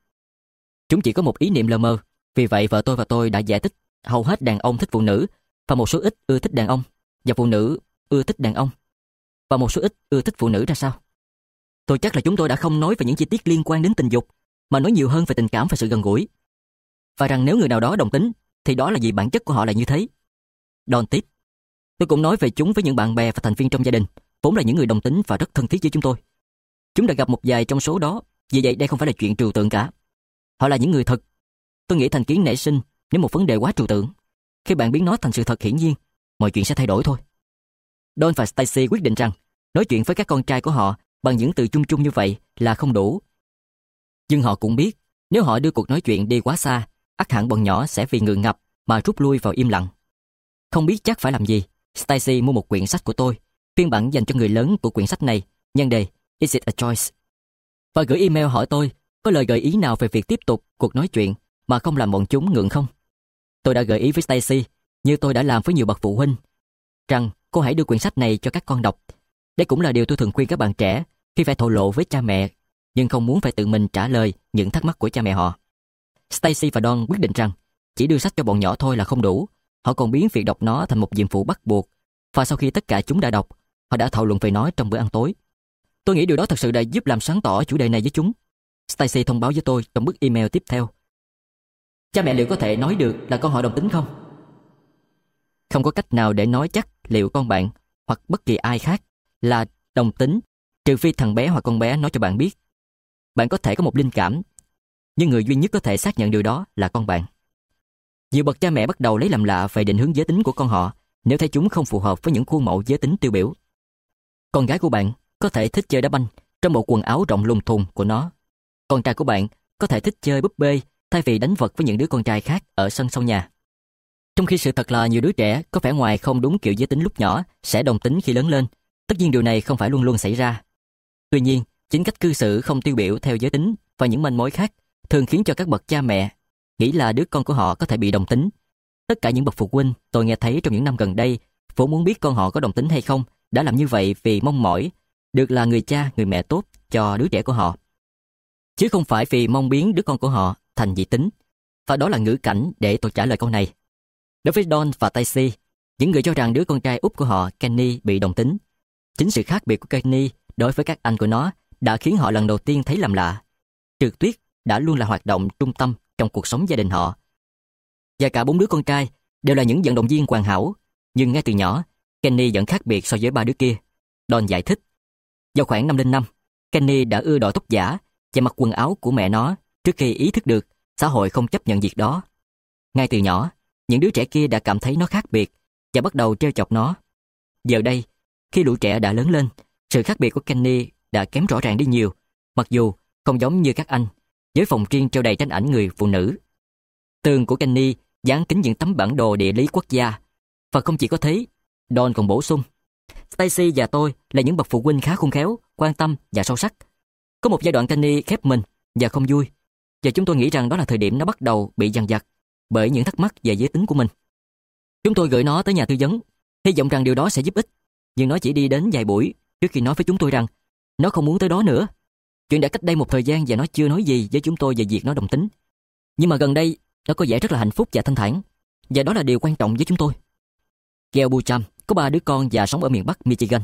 Chúng chỉ có một ý niệm lờ mờ. Vì vậy vợ tôi và tôi đã giải thích hầu hết đàn ông thích phụ nữ và một số ít ưa thích đàn ông và phụ nữ ưa thích đàn ông và một số ít ưa thích phụ nữ ra sao. Tôi chắc là chúng tôi đã không nói về những chi tiết liên quan đến tình dục, mà nói nhiều hơn về tình cảm và sự gần gũi. Và rằng nếu người nào đó đồng tính, thì đó là vì bản chất của họ là như thế. Đòn tiếp. Tôi cũng nói về chúng với những bạn bè và thành viên trong gia đình, vốn là những người đồng tính và rất thân thiết với chúng tôi. Chúng đã gặp một vài trong số đó, vì vậy đây không phải là chuyện trừu tượng cả. Họ là những người thật. Tôi nghĩ thành kiến nảy sinh nếu một vấn đề quá trừu tượng. Khi bạn biến nó thành sự thật hiển nhiên, mọi chuyện sẽ thay đổi thôi. Don và Stacy quyết định rằng nói chuyện với các con trai của họ bằng những từ chung chung như vậy là không đủ. Nhưng họ cũng biết nếu họ đưa cuộc nói chuyện đi quá xa, ắt hẳn bọn nhỏ sẽ vì ngượng ngập mà rút lui vào im lặng. Không biết chắc phải làm gì, Stacy mua một quyển sách của tôi, phiên bản dành cho người lớn của quyển sách này, nhân đề Is it a choice? Và gửi email hỏi tôi có lời gợi ý nào về việc tiếp tục cuộc nói chuyện mà không làm bọn chúng ngượng không? Tôi đã gợi ý với Stacy, như tôi đã làm với nhiều bậc phụ huynh, rằng cô hãy đưa quyển sách này cho các con đọc. Đây cũng là điều tôi thường khuyên các bạn trẻ khi phải thổ lộ với cha mẹ, nhưng không muốn phải tự mình trả lời những thắc mắc của cha mẹ họ. Stacy và Don quyết định rằng chỉ đưa sách cho bọn nhỏ thôi là không đủ, họ còn biến việc đọc nó thành một nhiệm vụ bắt buộc. Và sau khi tất cả chúng đã đọc, họ đã thảo luận về nó trong bữa ăn tối. Tôi nghĩ điều đó thật sự đã giúp làm sáng tỏ chủ đề này với chúng. Stacy thông báo với tôi trong bức email tiếp theo. Cha mẹ liệu có thể nói được là con họ đồng tính không? Không có cách nào để nói chắc liệu con bạn hoặc bất kỳ ai khác là đồng tính, trừ phi thằng bé hoặc con bé nói cho bạn biết. Bạn có thể có một linh cảm, nhưng người duy nhất có thể xác nhận điều đó là con bạn. Nhiều bậc cha mẹ bắt đầu lấy làm lạ về định hướng giới tính của con họ nếu thấy chúng không phù hợp với những khuôn mẫu giới tính tiêu biểu. Con gái của bạn có thể thích chơi đá banh trong bộ quần áo rộng lùng thùng của nó. Con trai của bạn có thể thích chơi búp bê thay vì đánh vật với những đứa con trai khác ở sân sau nhà. Trong khi sự thật là nhiều đứa trẻ có vẻ ngoài không đúng kiểu giới tính lúc nhỏ sẽ đồng tính khi lớn lên. Tất nhiên điều này không phải luôn luôn xảy ra. Tuy nhiên, chính cách cư xử không tiêu biểu theo giới tính và những manh mối khác thường khiến cho các bậc cha mẹ nghĩ là đứa con của họ có thể bị đồng tính. Tất cả những bậc phụ huynh tôi nghe thấy trong những năm gần đây vốn muốn biết con họ có đồng tính hay không đã làm như vậy vì mong mỏi được là người cha, người mẹ tốt cho đứa trẻ của họ. Chứ không phải vì mong biến đứa con của họ thành dị tính. Và đó là ngữ cảnh để tôi trả lời câu này. Đối với Don và Tacy, những người cho rằng đứa con trai út của họ, Kenny, bị đồng tính. Chính sự khác biệt của Kenny đối với các anh của nó đã khiến họ lần đầu tiên thấy làm lạ. Trượt tuyết đã luôn là hoạt động trung tâm trong cuộc sống gia đình họ. Và cả bốn đứa con trai đều là những vận động viên hoàn hảo, nhưng ngay từ nhỏ, Kenny vẫn khác biệt so với ba đứa kia. Don giải thích. Vào khoảng năm năm, Kenny đã ưa đội tóc giả và mặc quần áo của mẹ nó trước khi ý thức được xã hội không chấp nhận việc đó. Ngay từ nhỏ, những đứa trẻ kia đã cảm thấy nó khác biệt và bắt đầu trêu chọc nó. Giờ đây, khi lũ trẻ đã lớn lên, sự khác biệt của Kenny đã kém rõ ràng đi nhiều, mặc dù không giống như các anh, với phòng riêng treo đầy tranh ảnh người phụ nữ. Tường của Kenny dán kính những tấm bản đồ địa lý quốc gia. Và không chỉ có thế, Don còn bổ sung. Stacy và tôi là những bậc phụ huynh khá khôn khéo, quan tâm và sâu sắc. Có một giai đoạn Kenny khép mình và không vui. Và chúng tôi nghĩ rằng đó là thời điểm nó bắt đầu bị dằn vặt bởi những thắc mắc về giới tính của mình. Chúng tôi gửi nó tới nhà tư vấn, hy vọng rằng điều đó sẽ giúp ích, nhưng nó chỉ đi đến vài buổi trước khi nói với chúng tôi rằng nó không muốn tới đó nữa. Chuyện đã cách đây một thời gian và nó chưa nói gì với chúng tôi về việc nó đồng tính. Nhưng mà gần đây, nó có vẻ rất là hạnh phúc và thanh thản, và đó là điều quan trọng với chúng tôi. Gail Bucham có ba đứa con và sống ở miền Bắc Michigan.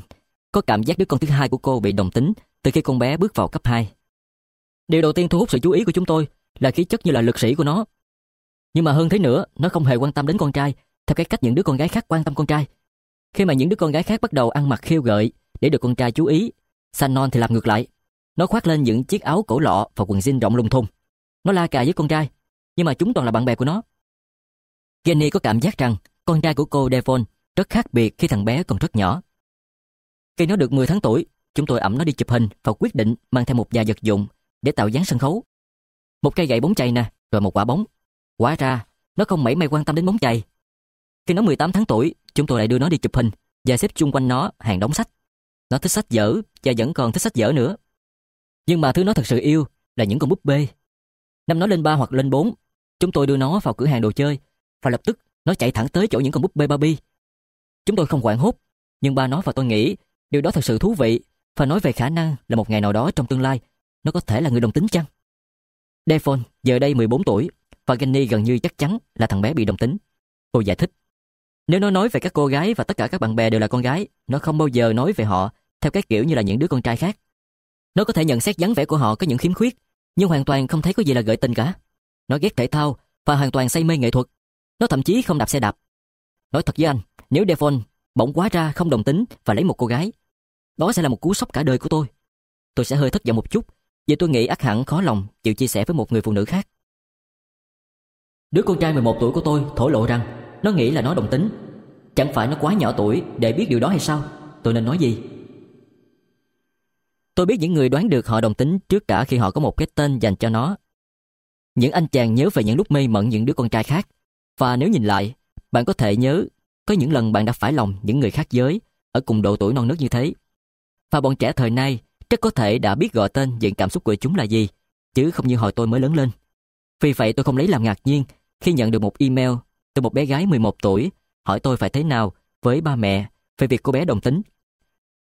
Có cảm giác đứa con thứ hai của cô bị đồng tính từ khi con bé bước vào cấp 2. Điều đầu tiên thu hút sự chú ý của chúng tôi là khí chất như là lực sĩ của nó nhưng mà hơn thế nữa, nó không hề quan tâm đến con trai, theo cái cách những đứa con gái khác quan tâm con trai. Khi mà những đứa con gái khác bắt đầu ăn mặc khiêu gợi để được con trai chú ý, Sanon thì làm ngược lại. Nó khoác lên những chiếc áo cổ lọ và quần jean rộng lung thùng Nó la cà với con trai, nhưng mà chúng toàn là bạn bè của nó. Jenny có cảm giác rằng con trai của cô Devon rất khác biệt khi thằng bé còn rất nhỏ. Khi nó được 10 tháng tuổi, chúng tôi ẩm nó đi chụp hình và quyết định mang theo một nhà vật dụng để tạo dáng sân khấu. Một cây gậy bóng chày nè, rồi một quả bóng Quá ra, nó không mấy may quan tâm đến bóng chày. Khi nó 18 tháng tuổi, chúng tôi lại đưa nó đi chụp hình và xếp chung quanh nó hàng đóng sách. Nó thích sách dở và vẫn còn thích sách dở nữa. Nhưng mà thứ nó thật sự yêu là những con búp bê. Năm nó lên 3 hoặc lên 4, chúng tôi đưa nó vào cửa hàng đồ chơi và lập tức nó chạy thẳng tới chỗ những con búp bê Barbie. Chúng tôi không quản hốt, nhưng ba nó và tôi nghĩ điều đó thật sự thú vị và nói về khả năng là một ngày nào đó trong tương lai nó có thể là người đồng tính chăng? Devon giờ đây 14 tuổi và Genny gần như chắc chắn là thằng bé bị đồng tính. Cô giải thích. Nếu nó nói về các cô gái và tất cả các bạn bè đều là con gái, nó không bao giờ nói về họ theo cái kiểu như là những đứa con trai khác. Nó có thể nhận xét dáng vẻ của họ có những khiếm khuyết, nhưng hoàn toàn không thấy có gì là gợi tình cả. Nó ghét thể thao và hoàn toàn say mê nghệ thuật. Nó thậm chí không đạp xe đạp. Nói thật với anh, nếu Devon bỗng quá ra không đồng tính và lấy một cô gái, đó sẽ là một cú sốc cả đời của tôi. Tôi sẽ hơi thất vọng một chút, vì tôi nghĩ ác hẳn khó lòng chịu chia sẻ với một người phụ nữ khác. Đứa con trai 11 tuổi của tôi thổ lộ rằng Nó nghĩ là nó đồng tính Chẳng phải nó quá nhỏ tuổi để biết điều đó hay sao Tôi nên nói gì Tôi biết những người đoán được họ đồng tính Trước cả khi họ có một cái tên dành cho nó Những anh chàng nhớ về những lúc mê mẩn những đứa con trai khác Và nếu nhìn lại Bạn có thể nhớ Có những lần bạn đã phải lòng những người khác giới Ở cùng độ tuổi non nước như thế Và bọn trẻ thời nay Chắc có thể đã biết gọi tên Diện cảm xúc của chúng là gì Chứ không như hồi tôi mới lớn lên vì vậy tôi không lấy làm ngạc nhiên khi nhận được một email từ một bé gái 11 tuổi hỏi tôi phải thế nào với ba mẹ về việc cô bé đồng tính.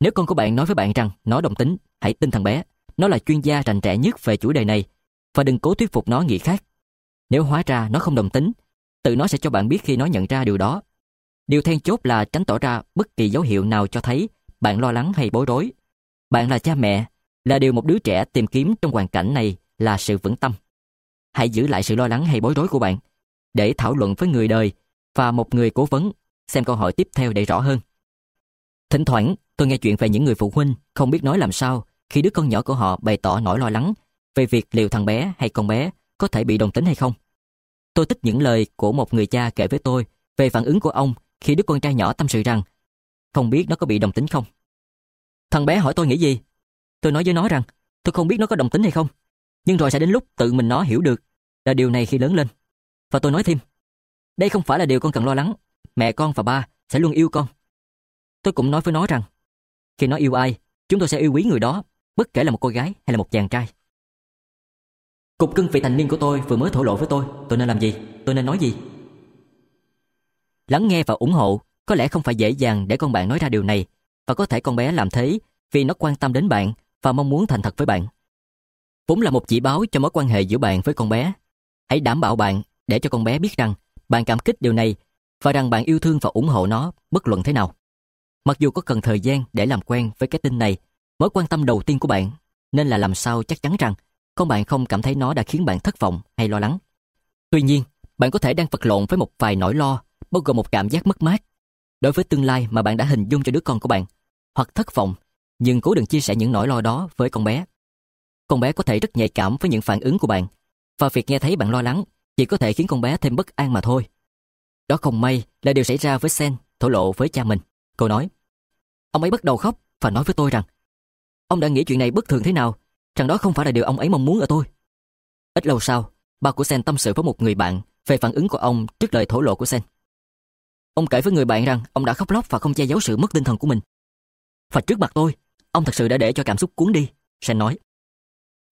Nếu con của bạn nói với bạn rằng nó đồng tính, hãy tin thằng bé. Nó là chuyên gia rành rẽ nhất về chủ đề này và đừng cố thuyết phục nó nghĩ khác. Nếu hóa ra nó không đồng tính, tự nó sẽ cho bạn biết khi nó nhận ra điều đó. Điều then chốt là tránh tỏ ra bất kỳ dấu hiệu nào cho thấy bạn lo lắng hay bối rối. Bạn là cha mẹ, là điều một đứa trẻ tìm kiếm trong hoàn cảnh này là sự vững tâm hãy giữ lại sự lo lắng hay bối rối của bạn để thảo luận với người đời và một người cố vấn xem câu hỏi tiếp theo để rõ hơn. Thỉnh thoảng, tôi nghe chuyện về những người phụ huynh không biết nói làm sao khi đứa con nhỏ của họ bày tỏ nỗi lo lắng về việc liệu thằng bé hay con bé có thể bị đồng tính hay không. Tôi thích những lời của một người cha kể với tôi về phản ứng của ông khi đứa con trai nhỏ tâm sự rằng không biết nó có bị đồng tính không. Thằng bé hỏi tôi nghĩ gì? Tôi nói với nó rằng tôi không biết nó có đồng tính hay không. Nhưng rồi sẽ đến lúc tự mình nó hiểu được là điều này khi lớn lên. Và tôi nói thêm, đây không phải là điều con cần lo lắng, mẹ con và ba sẽ luôn yêu con. Tôi cũng nói với nó rằng, khi nó yêu ai, chúng tôi sẽ yêu quý người đó, bất kể là một cô gái hay là một chàng trai. Cục cưng vị thành niên của tôi vừa mới thổ lộ với tôi, tôi nên làm gì, tôi nên nói gì. Lắng nghe và ủng hộ có lẽ không phải dễ dàng để con bạn nói ra điều này và có thể con bé làm thế vì nó quan tâm đến bạn và mong muốn thành thật với bạn. Vốn là một chỉ báo cho mối quan hệ giữa bạn với con bé Hãy đảm bảo bạn để cho con bé biết rằng bạn cảm kích điều này và rằng bạn yêu thương và ủng hộ nó bất luận thế nào. Mặc dù có cần thời gian để làm quen với cái tin này, mối quan tâm đầu tiên của bạn nên là làm sao chắc chắn rằng con bạn không cảm thấy nó đã khiến bạn thất vọng hay lo lắng. Tuy nhiên, bạn có thể đang vật lộn với một vài nỗi lo, bao gồm một cảm giác mất mát đối với tương lai mà bạn đã hình dung cho đứa con của bạn, hoặc thất vọng, nhưng cố đừng chia sẻ những nỗi lo đó với con bé. Con bé có thể rất nhạy cảm với những phản ứng của bạn và việc nghe thấy bạn lo lắng chỉ có thể khiến con bé thêm bất an mà thôi. Đó không may là điều xảy ra với Sen thổ lộ với cha mình. Cô nói, ông ấy bắt đầu khóc và nói với tôi rằng ông đã nghĩ chuyện này bất thường thế nào, rằng đó không phải là điều ông ấy mong muốn ở tôi. Ít lâu sau, ba của Sen tâm sự với một người bạn về phản ứng của ông trước lời thổ lộ của Sen. Ông kể với người bạn rằng ông đã khóc lóc và không che giấu sự mất tinh thần của mình. Và trước mặt tôi, ông thật sự đã để cho cảm xúc cuốn đi, Sen nói.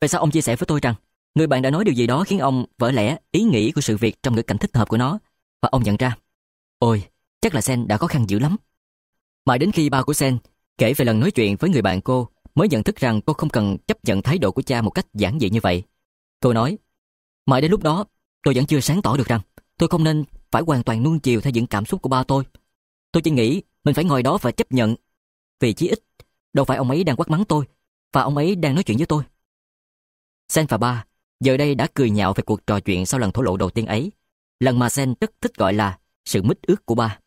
Về sao ông chia sẻ với tôi rằng Người bạn đã nói điều gì đó khiến ông vỡ lẽ ý nghĩ của sự việc trong ngữ cảnh thích hợp của nó và ông nhận ra Ôi, chắc là Sen đã khó khăn dữ lắm. Mãi đến khi ba của Sen kể về lần nói chuyện với người bạn cô mới nhận thức rằng cô không cần chấp nhận thái độ của cha một cách giản dị như vậy. Cô nói, mãi đến lúc đó tôi vẫn chưa sáng tỏ được rằng tôi không nên phải hoàn toàn nuông chiều theo những cảm xúc của ba tôi. Tôi chỉ nghĩ mình phải ngồi đó và chấp nhận. Vì chí ít, đâu phải ông ấy đang quát mắng tôi và ông ấy đang nói chuyện với tôi. Sen và ba giờ đây đã cười nhạo về cuộc trò chuyện sau lần thổ lộ đầu tiên ấy, lần mà Sen rất thích gọi là sự mít ước của ba.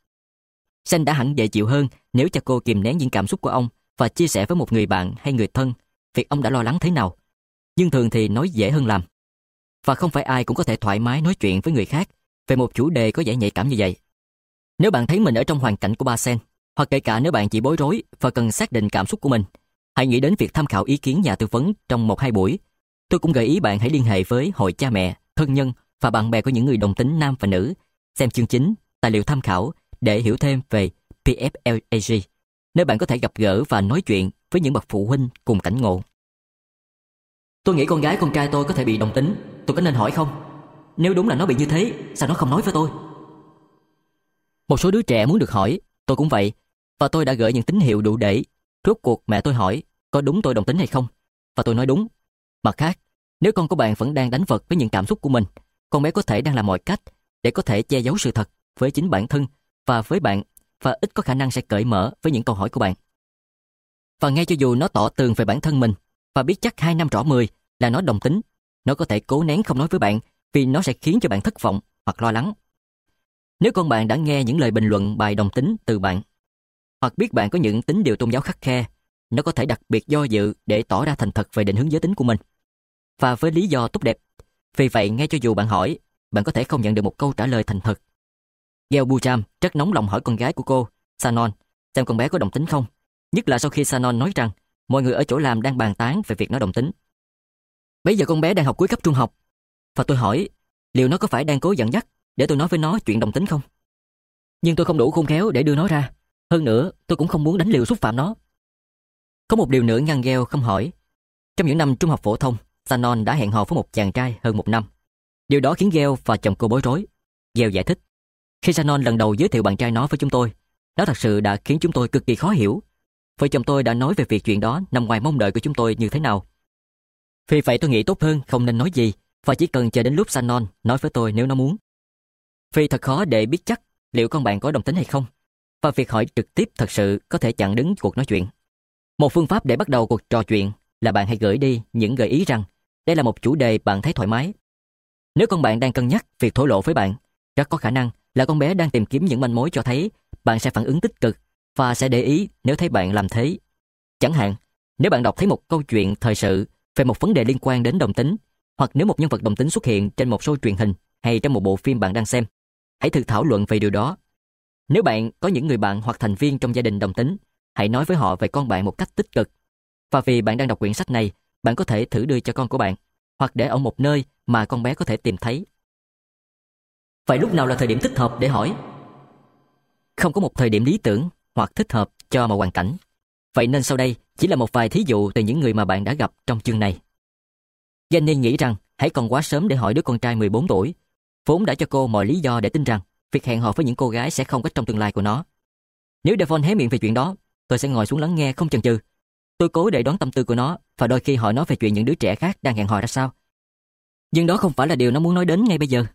Sen đã hẳn dễ chịu hơn nếu cha cô kìm nén những cảm xúc của ông và chia sẻ với một người bạn hay người thân việc ông đã lo lắng thế nào. Nhưng thường thì nói dễ hơn làm. Và không phải ai cũng có thể thoải mái nói chuyện với người khác về một chủ đề có vẻ nhạy cảm như vậy. Nếu bạn thấy mình ở trong hoàn cảnh của ba Sen, hoặc kể cả nếu bạn chỉ bối rối và cần xác định cảm xúc của mình, hãy nghĩ đến việc tham khảo ý kiến nhà tư vấn trong một hai buổi Tôi cũng gợi ý bạn hãy liên hệ với hội cha mẹ, thân nhân và bạn bè của những người đồng tính nam và nữ, xem chương chính, tài liệu tham khảo để hiểu thêm về PFLAG, nơi bạn có thể gặp gỡ và nói chuyện với những bậc phụ huynh cùng cảnh ngộ. Tôi nghĩ con gái con trai tôi có thể bị đồng tính, tôi có nên hỏi không? Nếu đúng là nó bị như thế, sao nó không nói với tôi? Một số đứa trẻ muốn được hỏi, tôi cũng vậy, và tôi đã gửi những tín hiệu đủ để. Rốt cuộc mẹ tôi hỏi, có đúng tôi đồng tính hay không? Và tôi nói đúng, Mặt khác, nếu con của bạn vẫn đang đánh vật với những cảm xúc của mình, con bé có thể đang làm mọi cách để có thể che giấu sự thật với chính bản thân và với bạn và ít có khả năng sẽ cởi mở với những câu hỏi của bạn. Và ngay cho dù nó tỏ tường về bản thân mình và biết chắc 2 năm rõ 10 là nó đồng tính, nó có thể cố nén không nói với bạn vì nó sẽ khiến cho bạn thất vọng hoặc lo lắng. Nếu con bạn đã nghe những lời bình luận bài đồng tính từ bạn hoặc biết bạn có những tính điều tôn giáo khắc khe, nó có thể đặc biệt do dự để tỏ ra thành thật về định hướng giới tính của mình và với lý do tốt đẹp. Vì vậy, ngay cho dù bạn hỏi, bạn có thể không nhận được một câu trả lời thành thật. Gail Bucham rất nóng lòng hỏi con gái của cô, Sanon, xem con bé có đồng tính không. Nhất là sau khi Sanon nói rằng mọi người ở chỗ làm đang bàn tán về việc nó đồng tính. Bây giờ con bé đang học cuối cấp trung học. Và tôi hỏi, liệu nó có phải đang cố dẫn dắt để tôi nói với nó chuyện đồng tính không? Nhưng tôi không đủ khôn khéo để đưa nó ra. Hơn nữa, tôi cũng không muốn đánh liều xúc phạm nó. Có một điều nữa ngăn Gheo không hỏi. Trong những năm trung học phổ thông, Sanon đã hẹn hò với một chàng trai hơn một năm. Điều đó khiến Gale và chồng cô bối rối. Gale giải thích. Khi Sanon lần đầu giới thiệu bạn trai nó với chúng tôi, nó thật sự đã khiến chúng tôi cực kỳ khó hiểu. Vợ chồng tôi đã nói về việc chuyện đó nằm ngoài mong đợi của chúng tôi như thế nào. Vì vậy tôi nghĩ tốt hơn không nên nói gì và chỉ cần chờ đến lúc Sanon nói với tôi nếu nó muốn. Vì thật khó để biết chắc liệu con bạn có đồng tính hay không và việc hỏi trực tiếp thật sự có thể chặn đứng cuộc nói chuyện. Một phương pháp để bắt đầu cuộc trò chuyện là bạn hãy gửi đi những gợi ý rằng đây là một chủ đề bạn thấy thoải mái. Nếu con bạn đang cân nhắc việc thổ lộ với bạn, rất có khả năng là con bé đang tìm kiếm những manh mối cho thấy bạn sẽ phản ứng tích cực và sẽ để ý nếu thấy bạn làm thế. Chẳng hạn, nếu bạn đọc thấy một câu chuyện thời sự về một vấn đề liên quan đến đồng tính, hoặc nếu một nhân vật đồng tính xuất hiện trên một show truyền hình hay trong một bộ phim bạn đang xem, hãy thử thảo luận về điều đó. Nếu bạn có những người bạn hoặc thành viên trong gia đình đồng tính, hãy nói với họ về con bạn một cách tích cực. Và vì bạn đang đọc quyển sách này bạn có thể thử đưa cho con của bạn hoặc để ở một nơi mà con bé có thể tìm thấy. Vậy lúc nào là thời điểm thích hợp để hỏi? Không có một thời điểm lý tưởng hoặc thích hợp cho mọi hoàn cảnh. Vậy nên sau đây chỉ là một vài thí dụ từ những người mà bạn đã gặp trong chương này. Jenny nghĩ rằng hãy còn quá sớm để hỏi đứa con trai 14 tuổi. Vốn đã cho cô mọi lý do để tin rằng việc hẹn hò với những cô gái sẽ không có trong tương lai của nó. Nếu Devon hé miệng về chuyện đó, tôi sẽ ngồi xuống lắng nghe không chần chừ Tôi cố để đoán tâm tư của nó và đôi khi hỏi nó về chuyện những đứa trẻ khác đang hẹn hò ra sao. Nhưng đó không phải là điều nó muốn nói đến ngay bây giờ.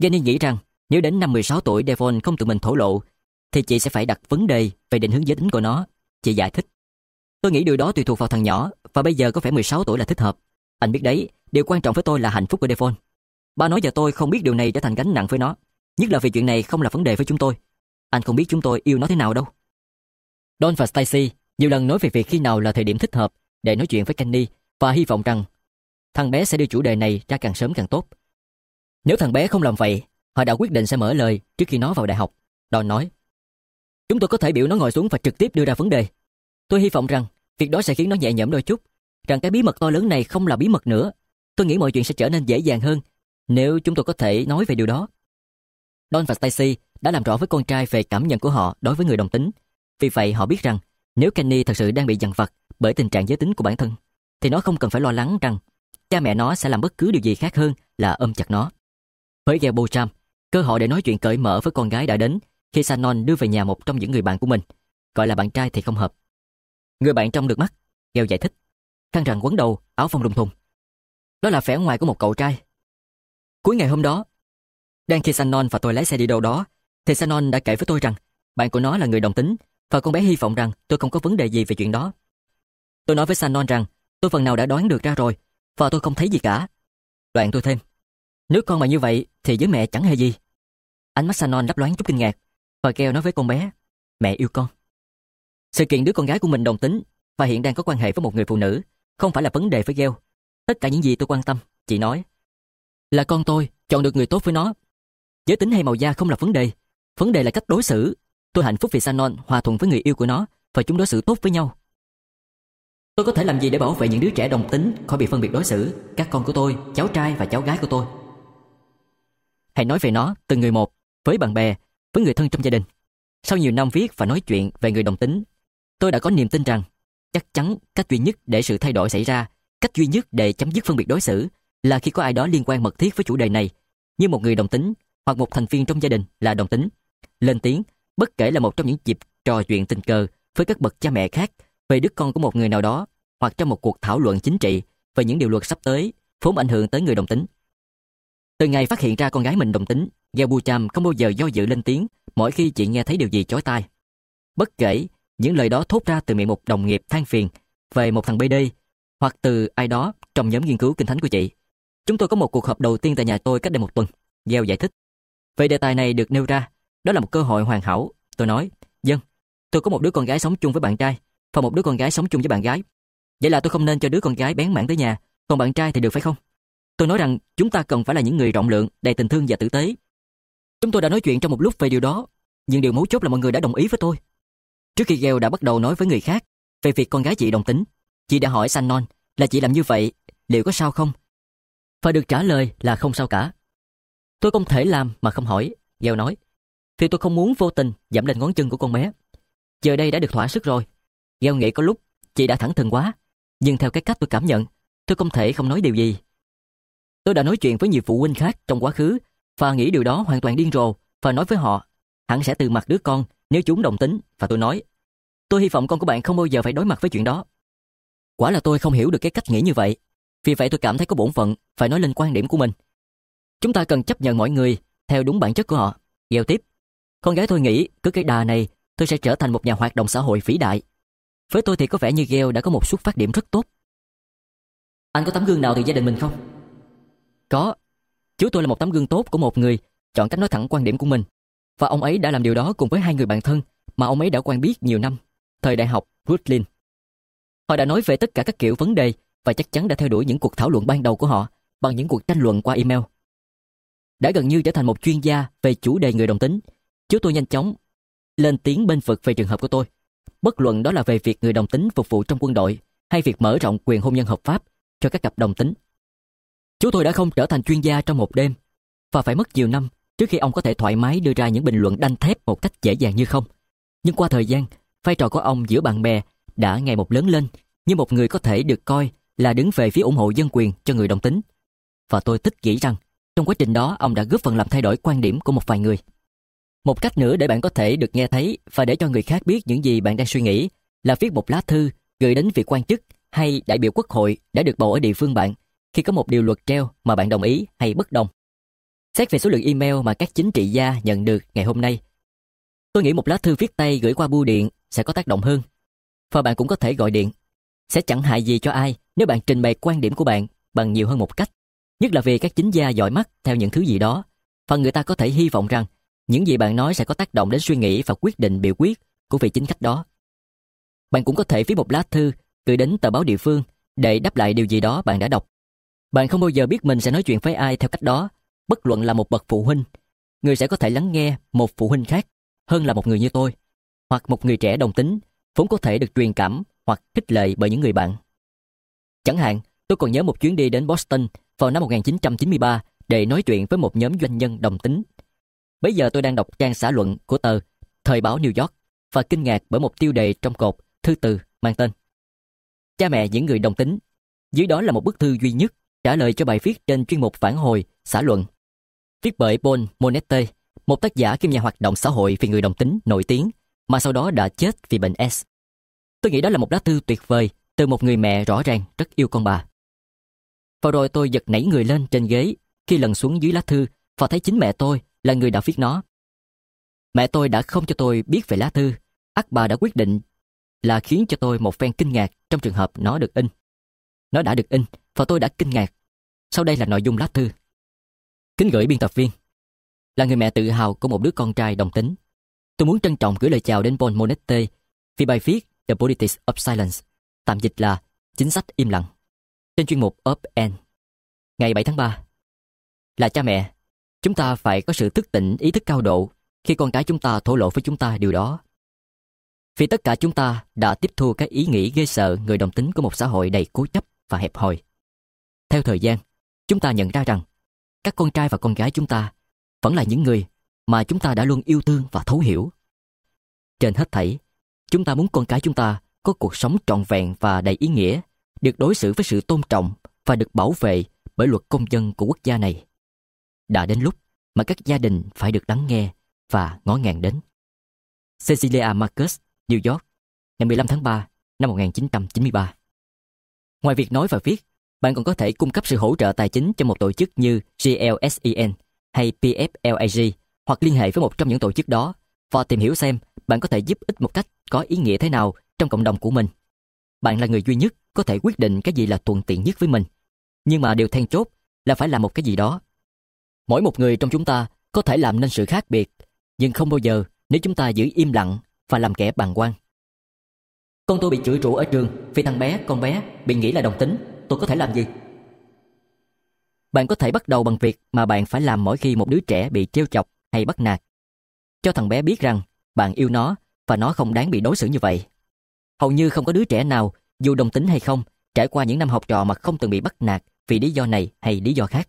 Jenny nghĩ rằng nếu đến năm 16 tuổi Devon không tự mình thổ lộ thì chị sẽ phải đặt vấn đề về định hướng giới tính của nó. Chị giải thích. Tôi nghĩ điều đó tùy thuộc vào thằng nhỏ và bây giờ có vẻ 16 tuổi là thích hợp. Anh biết đấy, điều quan trọng với tôi là hạnh phúc của Devon. Ba nói giờ tôi không biết điều này trở thành gánh nặng với nó. Nhất là vì chuyện này không là vấn đề với chúng tôi. Anh không biết chúng tôi yêu nó thế nào đâu. Don và Stacy nhiều lần nói về việc khi nào là thời điểm thích hợp để nói chuyện với Kenny và hy vọng rằng thằng bé sẽ đưa chủ đề này ra càng sớm càng tốt. Nếu thằng bé không làm vậy, họ đã quyết định sẽ mở lời trước khi nó vào đại học. Don nói, chúng tôi có thể biểu nó ngồi xuống và trực tiếp đưa ra vấn đề. Tôi hy vọng rằng việc đó sẽ khiến nó nhẹ nhõm đôi chút, rằng cái bí mật to lớn này không là bí mật nữa. Tôi nghĩ mọi chuyện sẽ trở nên dễ dàng hơn nếu chúng tôi có thể nói về điều đó. Don và Stacy đã làm rõ với con trai về cảm nhận của họ đối với người đồng tính. Vì vậy họ biết rằng nếu Kenny thật sự đang bị dằn vặt bởi tình trạng giới tính của bản thân, thì nó không cần phải lo lắng rằng cha mẹ nó sẽ làm bất cứ điều gì khác hơn là ôm chặt nó. Với Gail Bocham, cơ hội để nói chuyện cởi mở với con gái đã đến khi Sanon đưa về nhà một trong những người bạn của mình. Gọi là bạn trai thì không hợp. Người bạn trong được mắt, Gail giải thích. Khăn rằng quấn đầu, áo phong lùng thùng. Đó là vẻ ngoài của một cậu trai. Cuối ngày hôm đó, đang khi Sanon và tôi lái xe đi đâu đó, thì Sanon đã kể với tôi rằng bạn của nó là người đồng tính và con bé hy vọng rằng tôi không có vấn đề gì về chuyện đó. Tôi nói với Sanon rằng tôi phần nào đã đoán được ra rồi và tôi không thấy gì cả. Đoạn tôi thêm, nếu con mà như vậy thì với mẹ chẳng hề gì. Ánh mắt Sanon lấp loáng chút kinh ngạc và kêu nói với con bé, mẹ yêu con. Sự kiện đứa con gái của mình đồng tính và hiện đang có quan hệ với một người phụ nữ không phải là vấn đề với gheo Tất cả những gì tôi quan tâm, chị nói, là con tôi chọn được người tốt với nó. Giới tính hay màu da không là vấn đề, vấn đề là cách đối xử Tôi hạnh phúc vì Sanon hòa thuận với người yêu của nó và chúng đối xử tốt với nhau. Tôi có thể làm gì để bảo vệ những đứa trẻ đồng tính khỏi bị phân biệt đối xử, các con của tôi, cháu trai và cháu gái của tôi? Hãy nói về nó từng người một, với bạn bè, với người thân trong gia đình. Sau nhiều năm viết và nói chuyện về người đồng tính, tôi đã có niềm tin rằng chắc chắn cách duy nhất để sự thay đổi xảy ra, cách duy nhất để chấm dứt phân biệt đối xử là khi có ai đó liên quan mật thiết với chủ đề này, như một người đồng tính hoặc một thành viên trong gia đình là đồng tính, lên tiếng bất kể là một trong những dịp trò chuyện tình cờ với các bậc cha mẹ khác về đứa con của một người nào đó hoặc trong một cuộc thảo luận chính trị về những điều luật sắp tới vốn ảnh hưởng tới người đồng tính. Từ ngày phát hiện ra con gái mình đồng tính, Gabu Cham không bao giờ do dự lên tiếng mỗi khi chị nghe thấy điều gì chói tai. Bất kể những lời đó thốt ra từ miệng một đồng nghiệp than phiền về một thằng BD hoặc từ ai đó trong nhóm nghiên cứu kinh thánh của chị. Chúng tôi có một cuộc họp đầu tiên tại nhà tôi cách đây một tuần, Giao giải thích. Về đề tài này được nêu ra đó là một cơ hội hoàn hảo. Tôi nói, dân, tôi có một đứa con gái sống chung với bạn trai và một đứa con gái sống chung với bạn gái. Vậy là tôi không nên cho đứa con gái bén mảng tới nhà, còn bạn trai thì được phải không? Tôi nói rằng chúng ta cần phải là những người rộng lượng, đầy tình thương và tử tế. Chúng tôi đã nói chuyện trong một lúc về điều đó, nhưng điều mấu chốt là mọi người đã đồng ý với tôi. Trước khi Gail đã bắt đầu nói với người khác về việc con gái chị đồng tính, chị đã hỏi Sanon là chị làm như vậy, liệu có sao không? Và được trả lời là không sao cả. Tôi không thể làm mà không hỏi, Gail nói thì tôi không muốn vô tình giảm lên ngón chân của con bé. Giờ đây đã được thỏa sức rồi. Giao nghĩ có lúc chị đã thẳng thừng quá, nhưng theo cái cách tôi cảm nhận, tôi không thể không nói điều gì. Tôi đã nói chuyện với nhiều phụ huynh khác trong quá khứ và nghĩ điều đó hoàn toàn điên rồ và nói với họ, hẳn sẽ từ mặt đứa con nếu chúng đồng tính và tôi nói, tôi hy vọng con của bạn không bao giờ phải đối mặt với chuyện đó. Quả là tôi không hiểu được cái cách nghĩ như vậy, vì vậy tôi cảm thấy có bổn phận phải nói lên quan điểm của mình. Chúng ta cần chấp nhận mọi người theo đúng bản chất của họ. Gieo tiếp. Con gái tôi nghĩ cứ cái đà này tôi sẽ trở thành một nhà hoạt động xã hội vĩ đại. Với tôi thì có vẻ như Gail đã có một xuất phát điểm rất tốt. Anh có tấm gương nào từ gia đình mình không? Có. Chú tôi là một tấm gương tốt của một người chọn cách nói thẳng quan điểm của mình. Và ông ấy đã làm điều đó cùng với hai người bạn thân mà ông ấy đã quen biết nhiều năm, thời đại học Brooklyn. Họ đã nói về tất cả các kiểu vấn đề và chắc chắn đã theo đuổi những cuộc thảo luận ban đầu của họ bằng những cuộc tranh luận qua email. Đã gần như trở thành một chuyên gia về chủ đề người đồng tính Chú tôi nhanh chóng lên tiếng bên vực về trường hợp của tôi. Bất luận đó là về việc người đồng tính phục vụ trong quân đội hay việc mở rộng quyền hôn nhân hợp pháp cho các cặp đồng tính. Chú tôi đã không trở thành chuyên gia trong một đêm và phải mất nhiều năm trước khi ông có thể thoải mái đưa ra những bình luận đanh thép một cách dễ dàng như không. Nhưng qua thời gian, vai trò của ông giữa bạn bè đã ngày một lớn lên như một người có thể được coi là đứng về phía ủng hộ dân quyền cho người đồng tính. Và tôi thích nghĩ rằng trong quá trình đó ông đã góp phần làm thay đổi quan điểm của một vài người. Một cách nữa để bạn có thể được nghe thấy và để cho người khác biết những gì bạn đang suy nghĩ là viết một lá thư gửi đến vị quan chức hay đại biểu quốc hội đã được bầu ở địa phương bạn khi có một điều luật treo mà bạn đồng ý hay bất đồng. Xét về số lượng email mà các chính trị gia nhận được ngày hôm nay, tôi nghĩ một lá thư viết tay gửi qua bưu điện sẽ có tác động hơn. Và bạn cũng có thể gọi điện. Sẽ chẳng hại gì cho ai nếu bạn trình bày quan điểm của bạn bằng nhiều hơn một cách. Nhất là vì các chính gia giỏi mắt theo những thứ gì đó. Và người ta có thể hy vọng rằng những gì bạn nói sẽ có tác động đến suy nghĩ và quyết định biểu quyết của vị chính khách đó. Bạn cũng có thể viết một lá thư gửi đến tờ báo địa phương để đáp lại điều gì đó bạn đã đọc. Bạn không bao giờ biết mình sẽ nói chuyện với ai theo cách đó, bất luận là một bậc phụ huynh. Người sẽ có thể lắng nghe một phụ huynh khác hơn là một người như tôi, hoặc một người trẻ đồng tính, vốn có thể được truyền cảm hoặc khích lệ bởi những người bạn. Chẳng hạn, tôi còn nhớ một chuyến đi đến Boston vào năm 1993 để nói chuyện với một nhóm doanh nhân đồng tính. Bây giờ tôi đang đọc trang xã luận của tờ Thời báo New York và kinh ngạc bởi một tiêu đề trong cột thư từ mang tên Cha mẹ những người đồng tính. Dưới đó là một bức thư duy nhất trả lời cho bài viết trên chuyên mục phản hồi xã luận. Viết bởi Paul Monette, một tác giả kiêm nhà hoạt động xã hội vì người đồng tính nổi tiếng mà sau đó đã chết vì bệnh S. Tôi nghĩ đó là một lá thư tuyệt vời từ một người mẹ rõ ràng rất yêu con bà. Và rồi tôi giật nảy người lên trên ghế khi lần xuống dưới lá thư và thấy chính mẹ tôi là người đã viết nó. Mẹ tôi đã không cho tôi biết về lá thư, Ác bà đã quyết định là khiến cho tôi một phen kinh ngạc trong trường hợp nó được in. Nó đã được in và tôi đã kinh ngạc. Sau đây là nội dung lá thư. Kính gửi biên tập viên. Là người mẹ tự hào của một đứa con trai đồng tính. Tôi muốn trân trọng gửi lời chào đến Paul Monette vì bài viết The Politics of Silence, tạm dịch là Chính sách im lặng, trên chuyên mục Up End. Ngày 7 tháng 3, là cha mẹ, Chúng ta phải có sự thức tỉnh ý thức cao độ khi con cái chúng ta thổ lộ với chúng ta điều đó. Vì tất cả chúng ta đã tiếp thu cái ý nghĩ ghê sợ người đồng tính của một xã hội đầy cố chấp và hẹp hòi. Theo thời gian, chúng ta nhận ra rằng các con trai và con gái chúng ta vẫn là những người mà chúng ta đã luôn yêu thương và thấu hiểu. Trên hết thảy, chúng ta muốn con cái chúng ta có cuộc sống trọn vẹn và đầy ý nghĩa, được đối xử với sự tôn trọng và được bảo vệ bởi luật công dân của quốc gia này đã đến lúc mà các gia đình phải được lắng nghe và ngó ngàng đến. Cecilia Marcus, New York, ngày 15 tháng 3 năm 1993. Ngoài việc nói và viết, bạn còn có thể cung cấp sự hỗ trợ tài chính cho một tổ chức như GLSEN hay PFLAG hoặc liên hệ với một trong những tổ chức đó và tìm hiểu xem bạn có thể giúp ích một cách có ý nghĩa thế nào trong cộng đồng của mình. Bạn là người duy nhất có thể quyết định cái gì là thuận tiện nhất với mình. Nhưng mà điều then chốt là phải làm một cái gì đó Mỗi một người trong chúng ta có thể làm nên sự khác biệt, nhưng không bao giờ nếu chúng ta giữ im lặng và làm kẻ bàng quan. Con tôi bị chửi rủa ở trường vì thằng bé, con bé bị nghĩ là đồng tính, tôi có thể làm gì? Bạn có thể bắt đầu bằng việc mà bạn phải làm mỗi khi một đứa trẻ bị trêu chọc hay bắt nạt. Cho thằng bé biết rằng bạn yêu nó và nó không đáng bị đối xử như vậy. Hầu như không có đứa trẻ nào, dù đồng tính hay không, trải qua những năm học trò mà không từng bị bắt nạt vì lý do này hay lý do khác.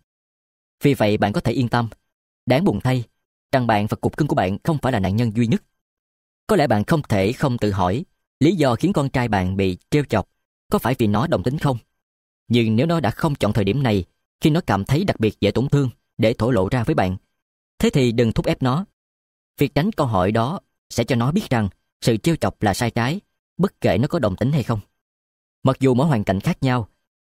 Vì vậy bạn có thể yên tâm. Đáng buồn thay, rằng bạn và cục cưng của bạn không phải là nạn nhân duy nhất. Có lẽ bạn không thể không tự hỏi lý do khiến con trai bạn bị trêu chọc có phải vì nó đồng tính không? Nhưng nếu nó đã không chọn thời điểm này khi nó cảm thấy đặc biệt dễ tổn thương để thổ lộ ra với bạn, thế thì đừng thúc ép nó. Việc tránh câu hỏi đó sẽ cho nó biết rằng sự trêu chọc là sai trái, bất kể nó có đồng tính hay không. Mặc dù mỗi hoàn cảnh khác nhau,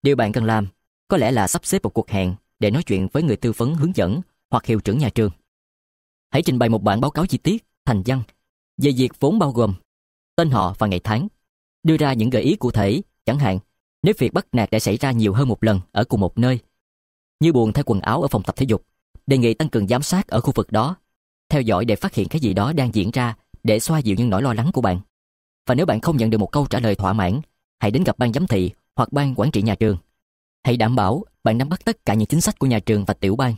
điều bạn cần làm có lẽ là sắp xếp một cuộc hẹn để nói chuyện với người tư vấn hướng dẫn hoặc hiệu trưởng nhà trường. Hãy trình bày một bản báo cáo chi tiết, thành văn, về việc vốn bao gồm tên họ và ngày tháng, đưa ra những gợi ý cụ thể, chẳng hạn nếu việc bắt nạt đã xảy ra nhiều hơn một lần ở cùng một nơi, như buồn thay quần áo ở phòng tập thể dục, đề nghị tăng cường giám sát ở khu vực đó, theo dõi để phát hiện cái gì đó đang diễn ra để xoa dịu những nỗi lo lắng của bạn. Và nếu bạn không nhận được một câu trả lời thỏa mãn, hãy đến gặp ban giám thị hoặc ban quản trị nhà trường. Hãy đảm bảo bạn nắm bắt tất cả những chính sách của nhà trường và tiểu ban.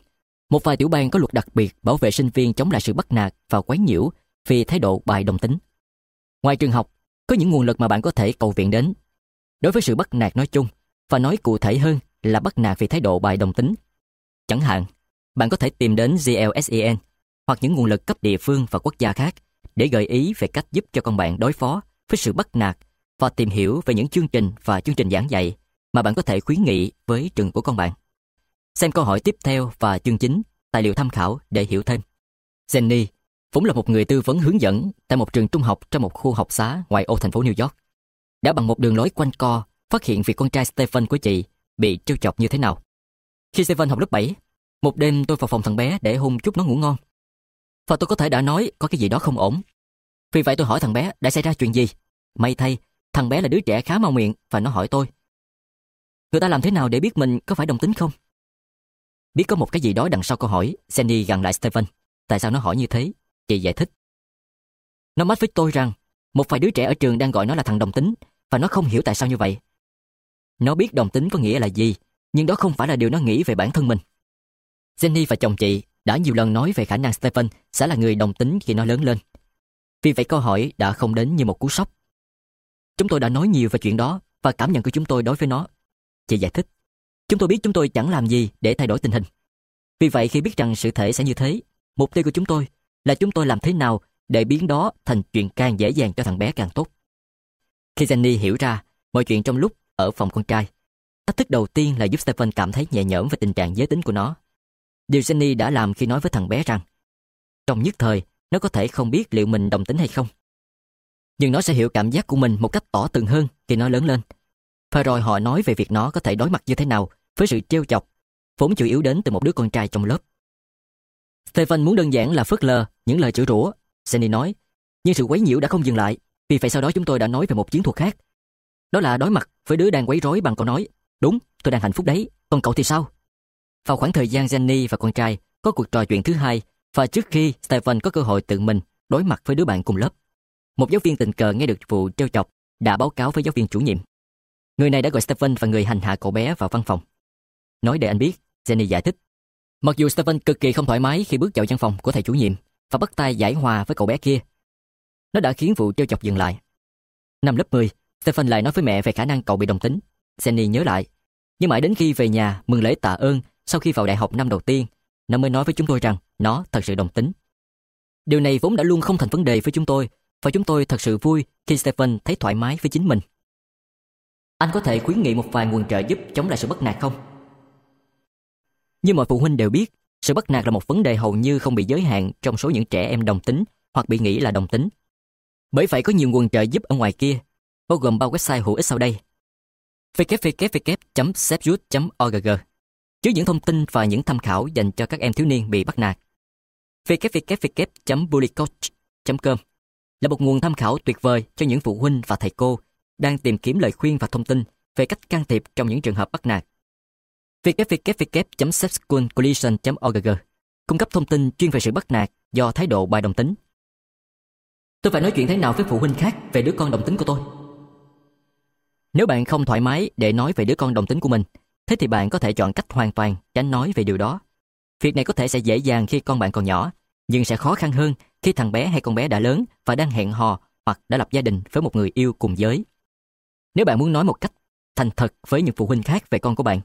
Một vài tiểu ban có luật đặc biệt bảo vệ sinh viên chống lại sự bắt nạt và quấy nhiễu vì thái độ bài đồng tính. Ngoài trường học, có những nguồn lực mà bạn có thể cầu viện đến. Đối với sự bắt nạt nói chung, và nói cụ thể hơn là bắt nạt vì thái độ bài đồng tính. Chẳng hạn, bạn có thể tìm đến GLSEN hoặc những nguồn lực cấp địa phương và quốc gia khác để gợi ý về cách giúp cho con bạn đối phó với sự bắt nạt và tìm hiểu về những chương trình và chương trình giảng dạy mà bạn có thể khuyến nghị với trường của con bạn. Xem câu hỏi tiếp theo và chương chính, tài liệu tham khảo để hiểu thêm. Jenny vốn là một người tư vấn hướng dẫn tại một trường trung học trong một khu học xá ngoài ô thành phố New York. Đã bằng một đường lối quanh co phát hiện việc con trai Stephen của chị bị trêu chọc như thế nào. Khi Stephen học lớp 7, một đêm tôi vào phòng thằng bé để hôn chút nó ngủ ngon. Và tôi có thể đã nói có cái gì đó không ổn. Vì vậy tôi hỏi thằng bé đã xảy ra chuyện gì. May thay, thằng bé là đứa trẻ khá mau miệng và nó hỏi tôi Người ta làm thế nào để biết mình có phải đồng tính không? Biết có một cái gì đó đằng sau câu hỏi, Sandy gần lại Stephen. Tại sao nó hỏi như thế? Chị giải thích. Nó mách với tôi rằng, một vài đứa trẻ ở trường đang gọi nó là thằng đồng tính, và nó không hiểu tại sao như vậy. Nó biết đồng tính có nghĩa là gì, nhưng đó không phải là điều nó nghĩ về bản thân mình. Jenny và chồng chị đã nhiều lần nói về khả năng Stephen sẽ là người đồng tính khi nó lớn lên. Vì vậy câu hỏi đã không đến như một cú sốc. Chúng tôi đã nói nhiều về chuyện đó và cảm nhận của chúng tôi đối với nó Chị giải thích. Chúng tôi biết chúng tôi chẳng làm gì để thay đổi tình hình. Vì vậy khi biết rằng sự thể sẽ như thế, mục tiêu của chúng tôi là chúng tôi làm thế nào để biến đó thành chuyện càng dễ dàng cho thằng bé càng tốt. Khi Jenny hiểu ra mọi chuyện trong lúc ở phòng con trai, thách thức đầu tiên là giúp Stephen cảm thấy nhẹ nhõm về tình trạng giới tính của nó. Điều Jenny đã làm khi nói với thằng bé rằng trong nhất thời, nó có thể không biết liệu mình đồng tính hay không. Nhưng nó sẽ hiểu cảm giác của mình một cách tỏ tường hơn khi nó lớn lên và rồi họ nói về việc nó có thể đối mặt như thế nào với sự trêu chọc, vốn chủ yếu đến từ một đứa con trai trong lớp. Stephen muốn đơn giản là phớt lờ những lời chửi rủa, Sandy nói, nhưng sự quấy nhiễu đã không dừng lại, vì vậy sau đó chúng tôi đã nói về một chiến thuật khác. Đó là đối mặt với đứa đang quấy rối bằng câu nói, đúng, tôi đang hạnh phúc đấy, còn cậu thì sao? Vào khoảng thời gian Jenny và con trai có cuộc trò chuyện thứ hai và trước khi Stephen có cơ hội tự mình đối mặt với đứa bạn cùng lớp, một giáo viên tình cờ nghe được vụ trêu chọc đã báo cáo với giáo viên chủ nhiệm. Người này đã gọi Stephen và người hành hạ cậu bé vào văn phòng. Nói để anh biết, Jenny giải thích. Mặc dù Stephen cực kỳ không thoải mái khi bước vào văn phòng của thầy chủ nhiệm và bắt tay giải hòa với cậu bé kia, nó đã khiến vụ trêu chọc dừng lại. Năm lớp 10, Stephen lại nói với mẹ về khả năng cậu bị đồng tính. Jenny nhớ lại. Nhưng mãi đến khi về nhà mừng lễ tạ ơn sau khi vào đại học năm đầu tiên, nó mới nói với chúng tôi rằng nó thật sự đồng tính. Điều này vốn đã luôn không thành vấn đề với chúng tôi và chúng tôi thật sự vui khi Stephen thấy thoải mái với chính mình. Anh có thể khuyến nghị một vài nguồn trợ giúp chống lại sự bất nạt không? Như mọi phụ huynh đều biết, sự bất nạt là một vấn đề hầu như không bị giới hạn trong số những trẻ em đồng tính hoặc bị nghĩ là đồng tính. Bởi vậy có nhiều nguồn trợ giúp ở ngoài kia, bao gồm bao website hữu ích sau đây. www.sepjut.org chứa những thông tin và những tham khảo dành cho các em thiếu niên bị bắt nạt. www.bullycoach.com là một nguồn tham khảo tuyệt vời cho những phụ huynh và thầy cô đang tìm kiếm lời khuyên và thông tin về cách can thiệp trong những trường hợp bắt nạt. www.sexualcollision.org cung cấp thông tin chuyên về sự bắt nạt do thái độ bài đồng tính. Tôi phải nói chuyện thế nào với phụ huynh khác về đứa con đồng tính của tôi? Nếu bạn không thoải mái để nói về đứa con đồng tính của mình, thế thì bạn có thể chọn cách hoàn toàn tránh nói về điều đó. Việc này có thể sẽ dễ dàng khi con bạn còn nhỏ, nhưng sẽ khó khăn hơn khi thằng bé hay con bé đã lớn và đang hẹn hò hoặc đã lập gia đình với một người yêu cùng giới. Nếu bạn muốn nói một cách thành thật với những phụ huynh khác về con của bạn,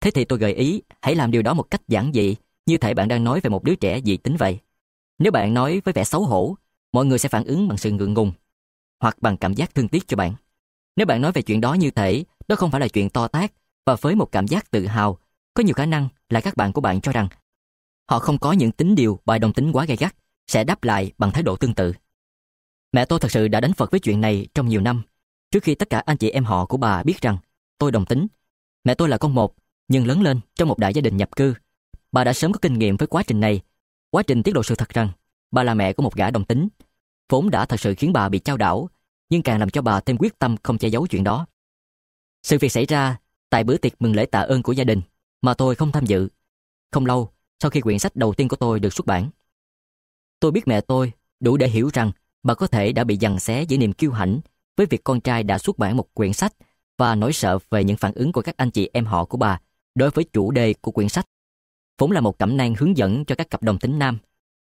thế thì tôi gợi ý hãy làm điều đó một cách giản dị, như thể bạn đang nói về một đứa trẻ dị tính vậy. Nếu bạn nói với vẻ xấu hổ, mọi người sẽ phản ứng bằng sự ngượng ngùng hoặc bằng cảm giác thương tiếc cho bạn. Nếu bạn nói về chuyện đó như thể đó không phải là chuyện to tát và với một cảm giác tự hào, có nhiều khả năng là các bạn của bạn cho rằng họ không có những tính điều bài đồng tính quá gay gắt sẽ đáp lại bằng thái độ tương tự. Mẹ tôi thật sự đã đánh Phật với chuyện này trong nhiều năm Trước khi tất cả anh chị em họ của bà biết rằng tôi đồng tính, mẹ tôi là con một nhưng lớn lên trong một đại gia đình nhập cư. Bà đã sớm có kinh nghiệm với quá trình này. Quá trình tiết lộ sự thật rằng bà là mẹ của một gã đồng tính, vốn đã thật sự khiến bà bị trao đảo, nhưng càng làm cho bà thêm quyết tâm không che giấu chuyện đó. Sự việc xảy ra tại bữa tiệc mừng lễ tạ ơn của gia đình mà tôi không tham dự. Không lâu sau khi quyển sách đầu tiên của tôi được xuất bản. Tôi biết mẹ tôi đủ để hiểu rằng bà có thể đã bị giằng xé giữa niềm kiêu hãnh với việc con trai đã xuất bản một quyển sách và nỗi sợ về những phản ứng của các anh chị em họ của bà đối với chủ đề của quyển sách. Vốn là một cẩm nang hướng dẫn cho các cặp đồng tính nam.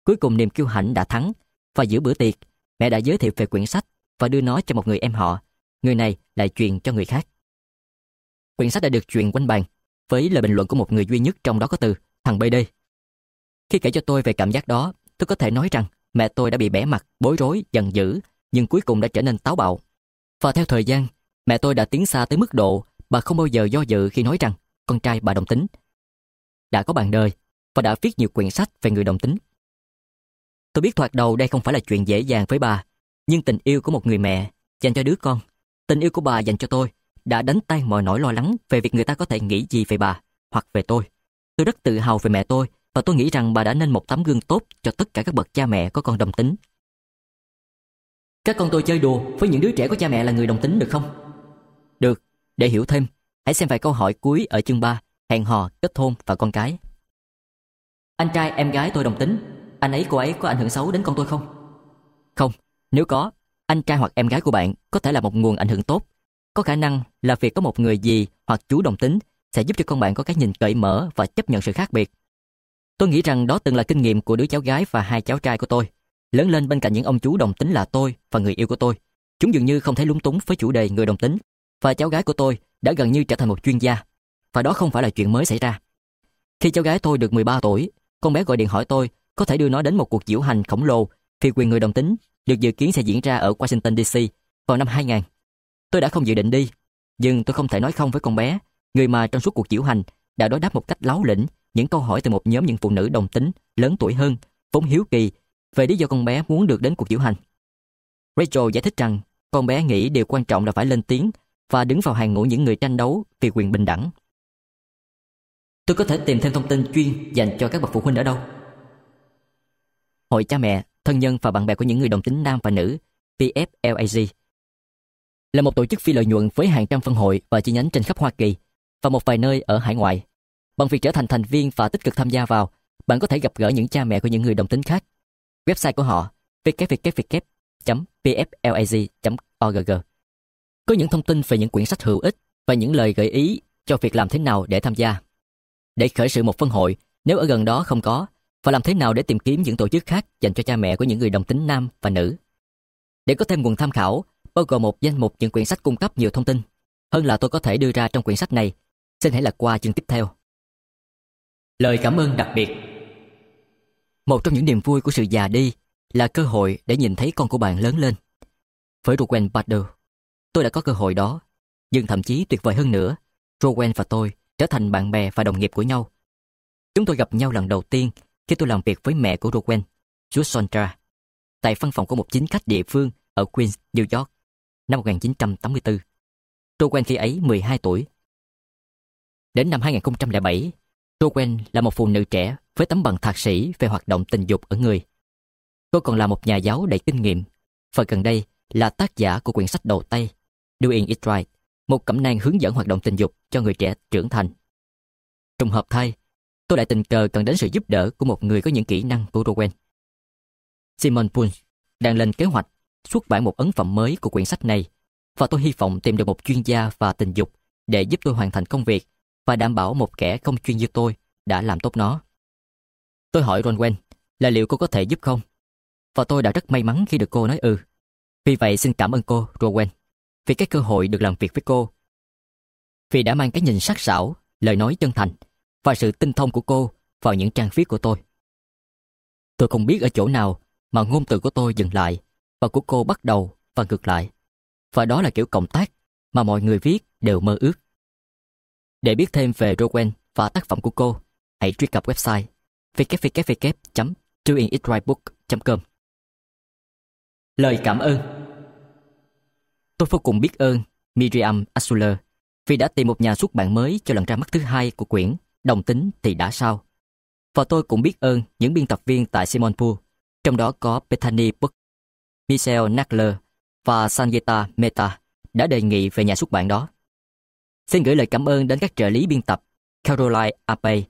Cuối cùng niềm kiêu hãnh đã thắng và giữa bữa tiệc, mẹ đã giới thiệu về quyển sách và đưa nó cho một người em họ. Người này lại truyền cho người khác. Quyển sách đã được truyền quanh bàn với lời bình luận của một người duy nhất trong đó có từ thằng BD. Khi kể cho tôi về cảm giác đó, tôi có thể nói rằng mẹ tôi đã bị bẻ mặt, bối rối, giận dữ, nhưng cuối cùng đã trở nên táo bạo và theo thời gian, mẹ tôi đã tiến xa tới mức độ bà không bao giờ do dự khi nói rằng con trai bà đồng tính. Đã có bạn đời và đã viết nhiều quyển sách về người đồng tính. Tôi biết thoạt đầu đây không phải là chuyện dễ dàng với bà, nhưng tình yêu của một người mẹ dành cho đứa con, tình yêu của bà dành cho tôi đã đánh tan mọi nỗi lo lắng về việc người ta có thể nghĩ gì về bà hoặc về tôi. Tôi rất tự hào về mẹ tôi và tôi nghĩ rằng bà đã nên một tấm gương tốt cho tất cả các bậc cha mẹ có con đồng tính. Các con tôi chơi đùa với những đứa trẻ có cha mẹ là người đồng tính được không? Được, để hiểu thêm, hãy xem vài câu hỏi cuối ở chương 3, hẹn hò, kết hôn và con cái. Anh trai em gái tôi đồng tính, anh ấy cô ấy có ảnh hưởng xấu đến con tôi không? Không, nếu có, anh trai hoặc em gái của bạn có thể là một nguồn ảnh hưởng tốt. Có khả năng là việc có một người gì hoặc chú đồng tính sẽ giúp cho con bạn có cái nhìn cởi mở và chấp nhận sự khác biệt. Tôi nghĩ rằng đó từng là kinh nghiệm của đứa cháu gái và hai cháu trai của tôi lớn lên bên cạnh những ông chú đồng tính là tôi và người yêu của tôi. Chúng dường như không thấy lúng túng với chủ đề người đồng tính và cháu gái của tôi đã gần như trở thành một chuyên gia. Và đó không phải là chuyện mới xảy ra. Khi cháu gái tôi được 13 tuổi, con bé gọi điện hỏi tôi có thể đưa nó đến một cuộc diễu hành khổng lồ vì quyền người đồng tính được dự kiến sẽ diễn ra ở Washington DC vào năm 2000. Tôi đã không dự định đi, nhưng tôi không thể nói không với con bé, người mà trong suốt cuộc diễu hành đã đối đáp một cách láo lĩnh những câu hỏi từ một nhóm những phụ nữ đồng tính lớn tuổi hơn, vốn hiếu kỳ về lý do con bé muốn được đến cuộc diễu hành. Rachel giải thích rằng con bé nghĩ điều quan trọng là phải lên tiếng và đứng vào hàng ngũ những người tranh đấu vì quyền bình đẳng. Tôi có thể tìm thêm thông tin chuyên dành cho các bậc phụ huynh ở đâu? Hội cha mẹ, thân nhân và bạn bè của những người đồng tính nam và nữ, PFLAG, là một tổ chức phi lợi nhuận với hàng trăm phân hội và chi nhánh trên khắp Hoa Kỳ và một vài nơi ở hải ngoại. Bằng việc trở thành thành viên và tích cực tham gia vào, bạn có thể gặp gỡ những cha mẹ của những người đồng tính khác website của họ www.pflag.org. Có những thông tin về những quyển sách hữu ích và những lời gợi ý cho việc làm thế nào để tham gia. Để khởi sự một phân hội nếu ở gần đó không có và làm thế nào để tìm kiếm những tổ chức khác dành cho cha mẹ của những người đồng tính nam và nữ. Để có thêm nguồn tham khảo, bao gồm một danh mục những quyển sách cung cấp nhiều thông tin hơn là tôi có thể đưa ra trong quyển sách này. Xin hãy lật qua chương tiếp theo. Lời cảm ơn đặc biệt một trong những niềm vui của sự già đi là cơ hội để nhìn thấy con của bạn lớn lên. Với Rowan Bader, tôi đã có cơ hội đó. Nhưng thậm chí tuyệt vời hơn nữa, Rowan và tôi trở thành bạn bè và đồng nghiệp của nhau. Chúng tôi gặp nhau lần đầu tiên khi tôi làm việc với mẹ của Rowan, chú Sondra, tại văn phòng của một chính khách địa phương ở Queens, New York, năm 1984. Rowan khi ấy 12 tuổi. Đến năm 2007, Rowen là một phụ nữ trẻ với tấm bằng thạc sĩ về hoạt động tình dục ở người. Cô còn là một nhà giáo đầy kinh nghiệm và gần đây là tác giả của quyển sách đầu tay Doing It Right, một cẩm nang hướng dẫn hoạt động tình dục cho người trẻ trưởng thành. Trùng hợp thay, tôi lại tình cờ cần đến sự giúp đỡ của một người có những kỹ năng của Rowen. Simon Punch đang lên kế hoạch xuất bản một ấn phẩm mới của quyển sách này và tôi hy vọng tìm được một chuyên gia và tình dục để giúp tôi hoàn thành công việc và đảm bảo một kẻ không chuyên như tôi đã làm tốt nó. Tôi hỏi Ronwen là liệu cô có thể giúp không? Và tôi đã rất may mắn khi được cô nói ừ. Vì vậy xin cảm ơn cô, Rowan, vì cái cơ hội được làm việc với cô. Vì đã mang cái nhìn sắc sảo, lời nói chân thành và sự tinh thông của cô vào những trang viết của tôi. Tôi không biết ở chỗ nào mà ngôn từ của tôi dừng lại và của cô bắt đầu và ngược lại. Và đó là kiểu cộng tác mà mọi người viết đều mơ ước. Để biết thêm về Rowan và tác phẩm của cô, hãy truy cập website www.doingitritbook.com Lời cảm ơn Tôi vô cùng biết ơn Miriam Asuler vì đã tìm một nhà xuất bản mới cho lần ra mắt thứ hai của quyển Đồng tính thì đã sao. Và tôi cũng biết ơn những biên tập viên tại Simon Poo, trong đó có Bethany Book, Michelle Nackler và Sangeeta Mehta đã đề nghị về nhà xuất bản đó. Xin gửi lời cảm ơn đến các trợ lý biên tập Caroline Ape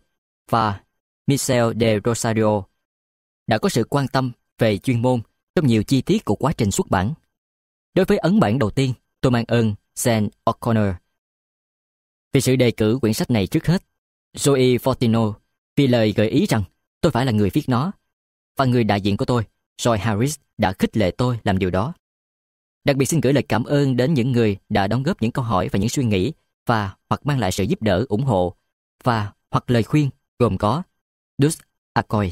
và Michel de Rosario đã có sự quan tâm về chuyên môn trong nhiều chi tiết của quá trình xuất bản. Đối với ấn bản đầu tiên, tôi mang ơn Sean O'Connor. Vì sự đề cử quyển sách này trước hết, Joey Fortino vì lời gợi ý rằng tôi phải là người viết nó và người đại diện của tôi, Joy Harris đã khích lệ tôi làm điều đó. Đặc biệt xin gửi lời cảm ơn đến những người đã đóng góp những câu hỏi và những suy nghĩ và hoặc mang lại sự giúp đỡ, ủng hộ và hoặc lời khuyên gồm có Dus Akoi,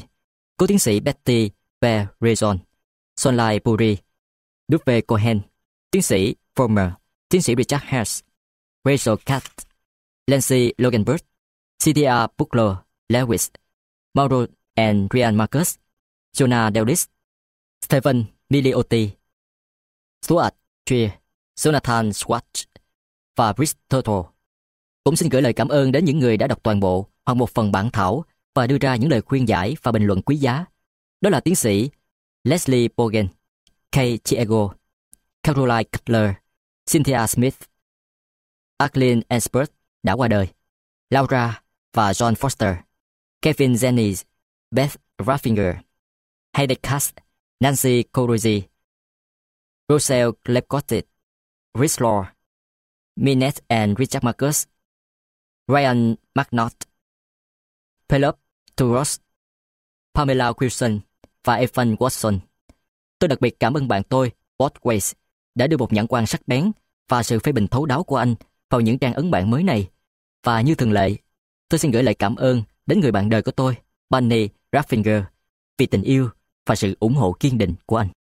cô tiến sĩ Betty Berezon, Sonlai Puri, Duve Cohen, tiến sĩ Former, tiến sĩ Richard Hess, Rachel Katz, Lancy Loganberg, CDR Buckler Lewis, Mauro and Ryan Marcus, Jonah Delis, Stephen Miliotti, Stuart Trier, Jonathan swatch và Brice Turtle. Cũng xin gửi lời cảm ơn đến những người đã đọc toàn bộ hoặc một phần bản thảo và đưa ra những lời khuyên giải và bình luận quý giá. Đó là tiến sĩ Leslie Bogen, Kay Chiego, Caroline Cutler, Cynthia Smith, Arlene Ensbert đã qua đời, Laura và John Foster, Kevin Jennings, Beth Raffinger, Heidi Katz, Nancy Corozzi, Roselle Lepcotit, Rich Law, Minette and Richard Marcus, Ryan McNaught, Philip Turos, Pamela Wilson và Evan Watson. Tôi đặc biệt cảm ơn bạn tôi, Walt Weiss, đã đưa một nhãn quan sắc bén và sự phê bình thấu đáo của anh vào những trang ấn bản mới này. Và như thường lệ, tôi xin gửi lời cảm ơn đến người bạn đời của tôi, Bunny Raffinger, vì tình yêu và sự ủng hộ kiên định của anh.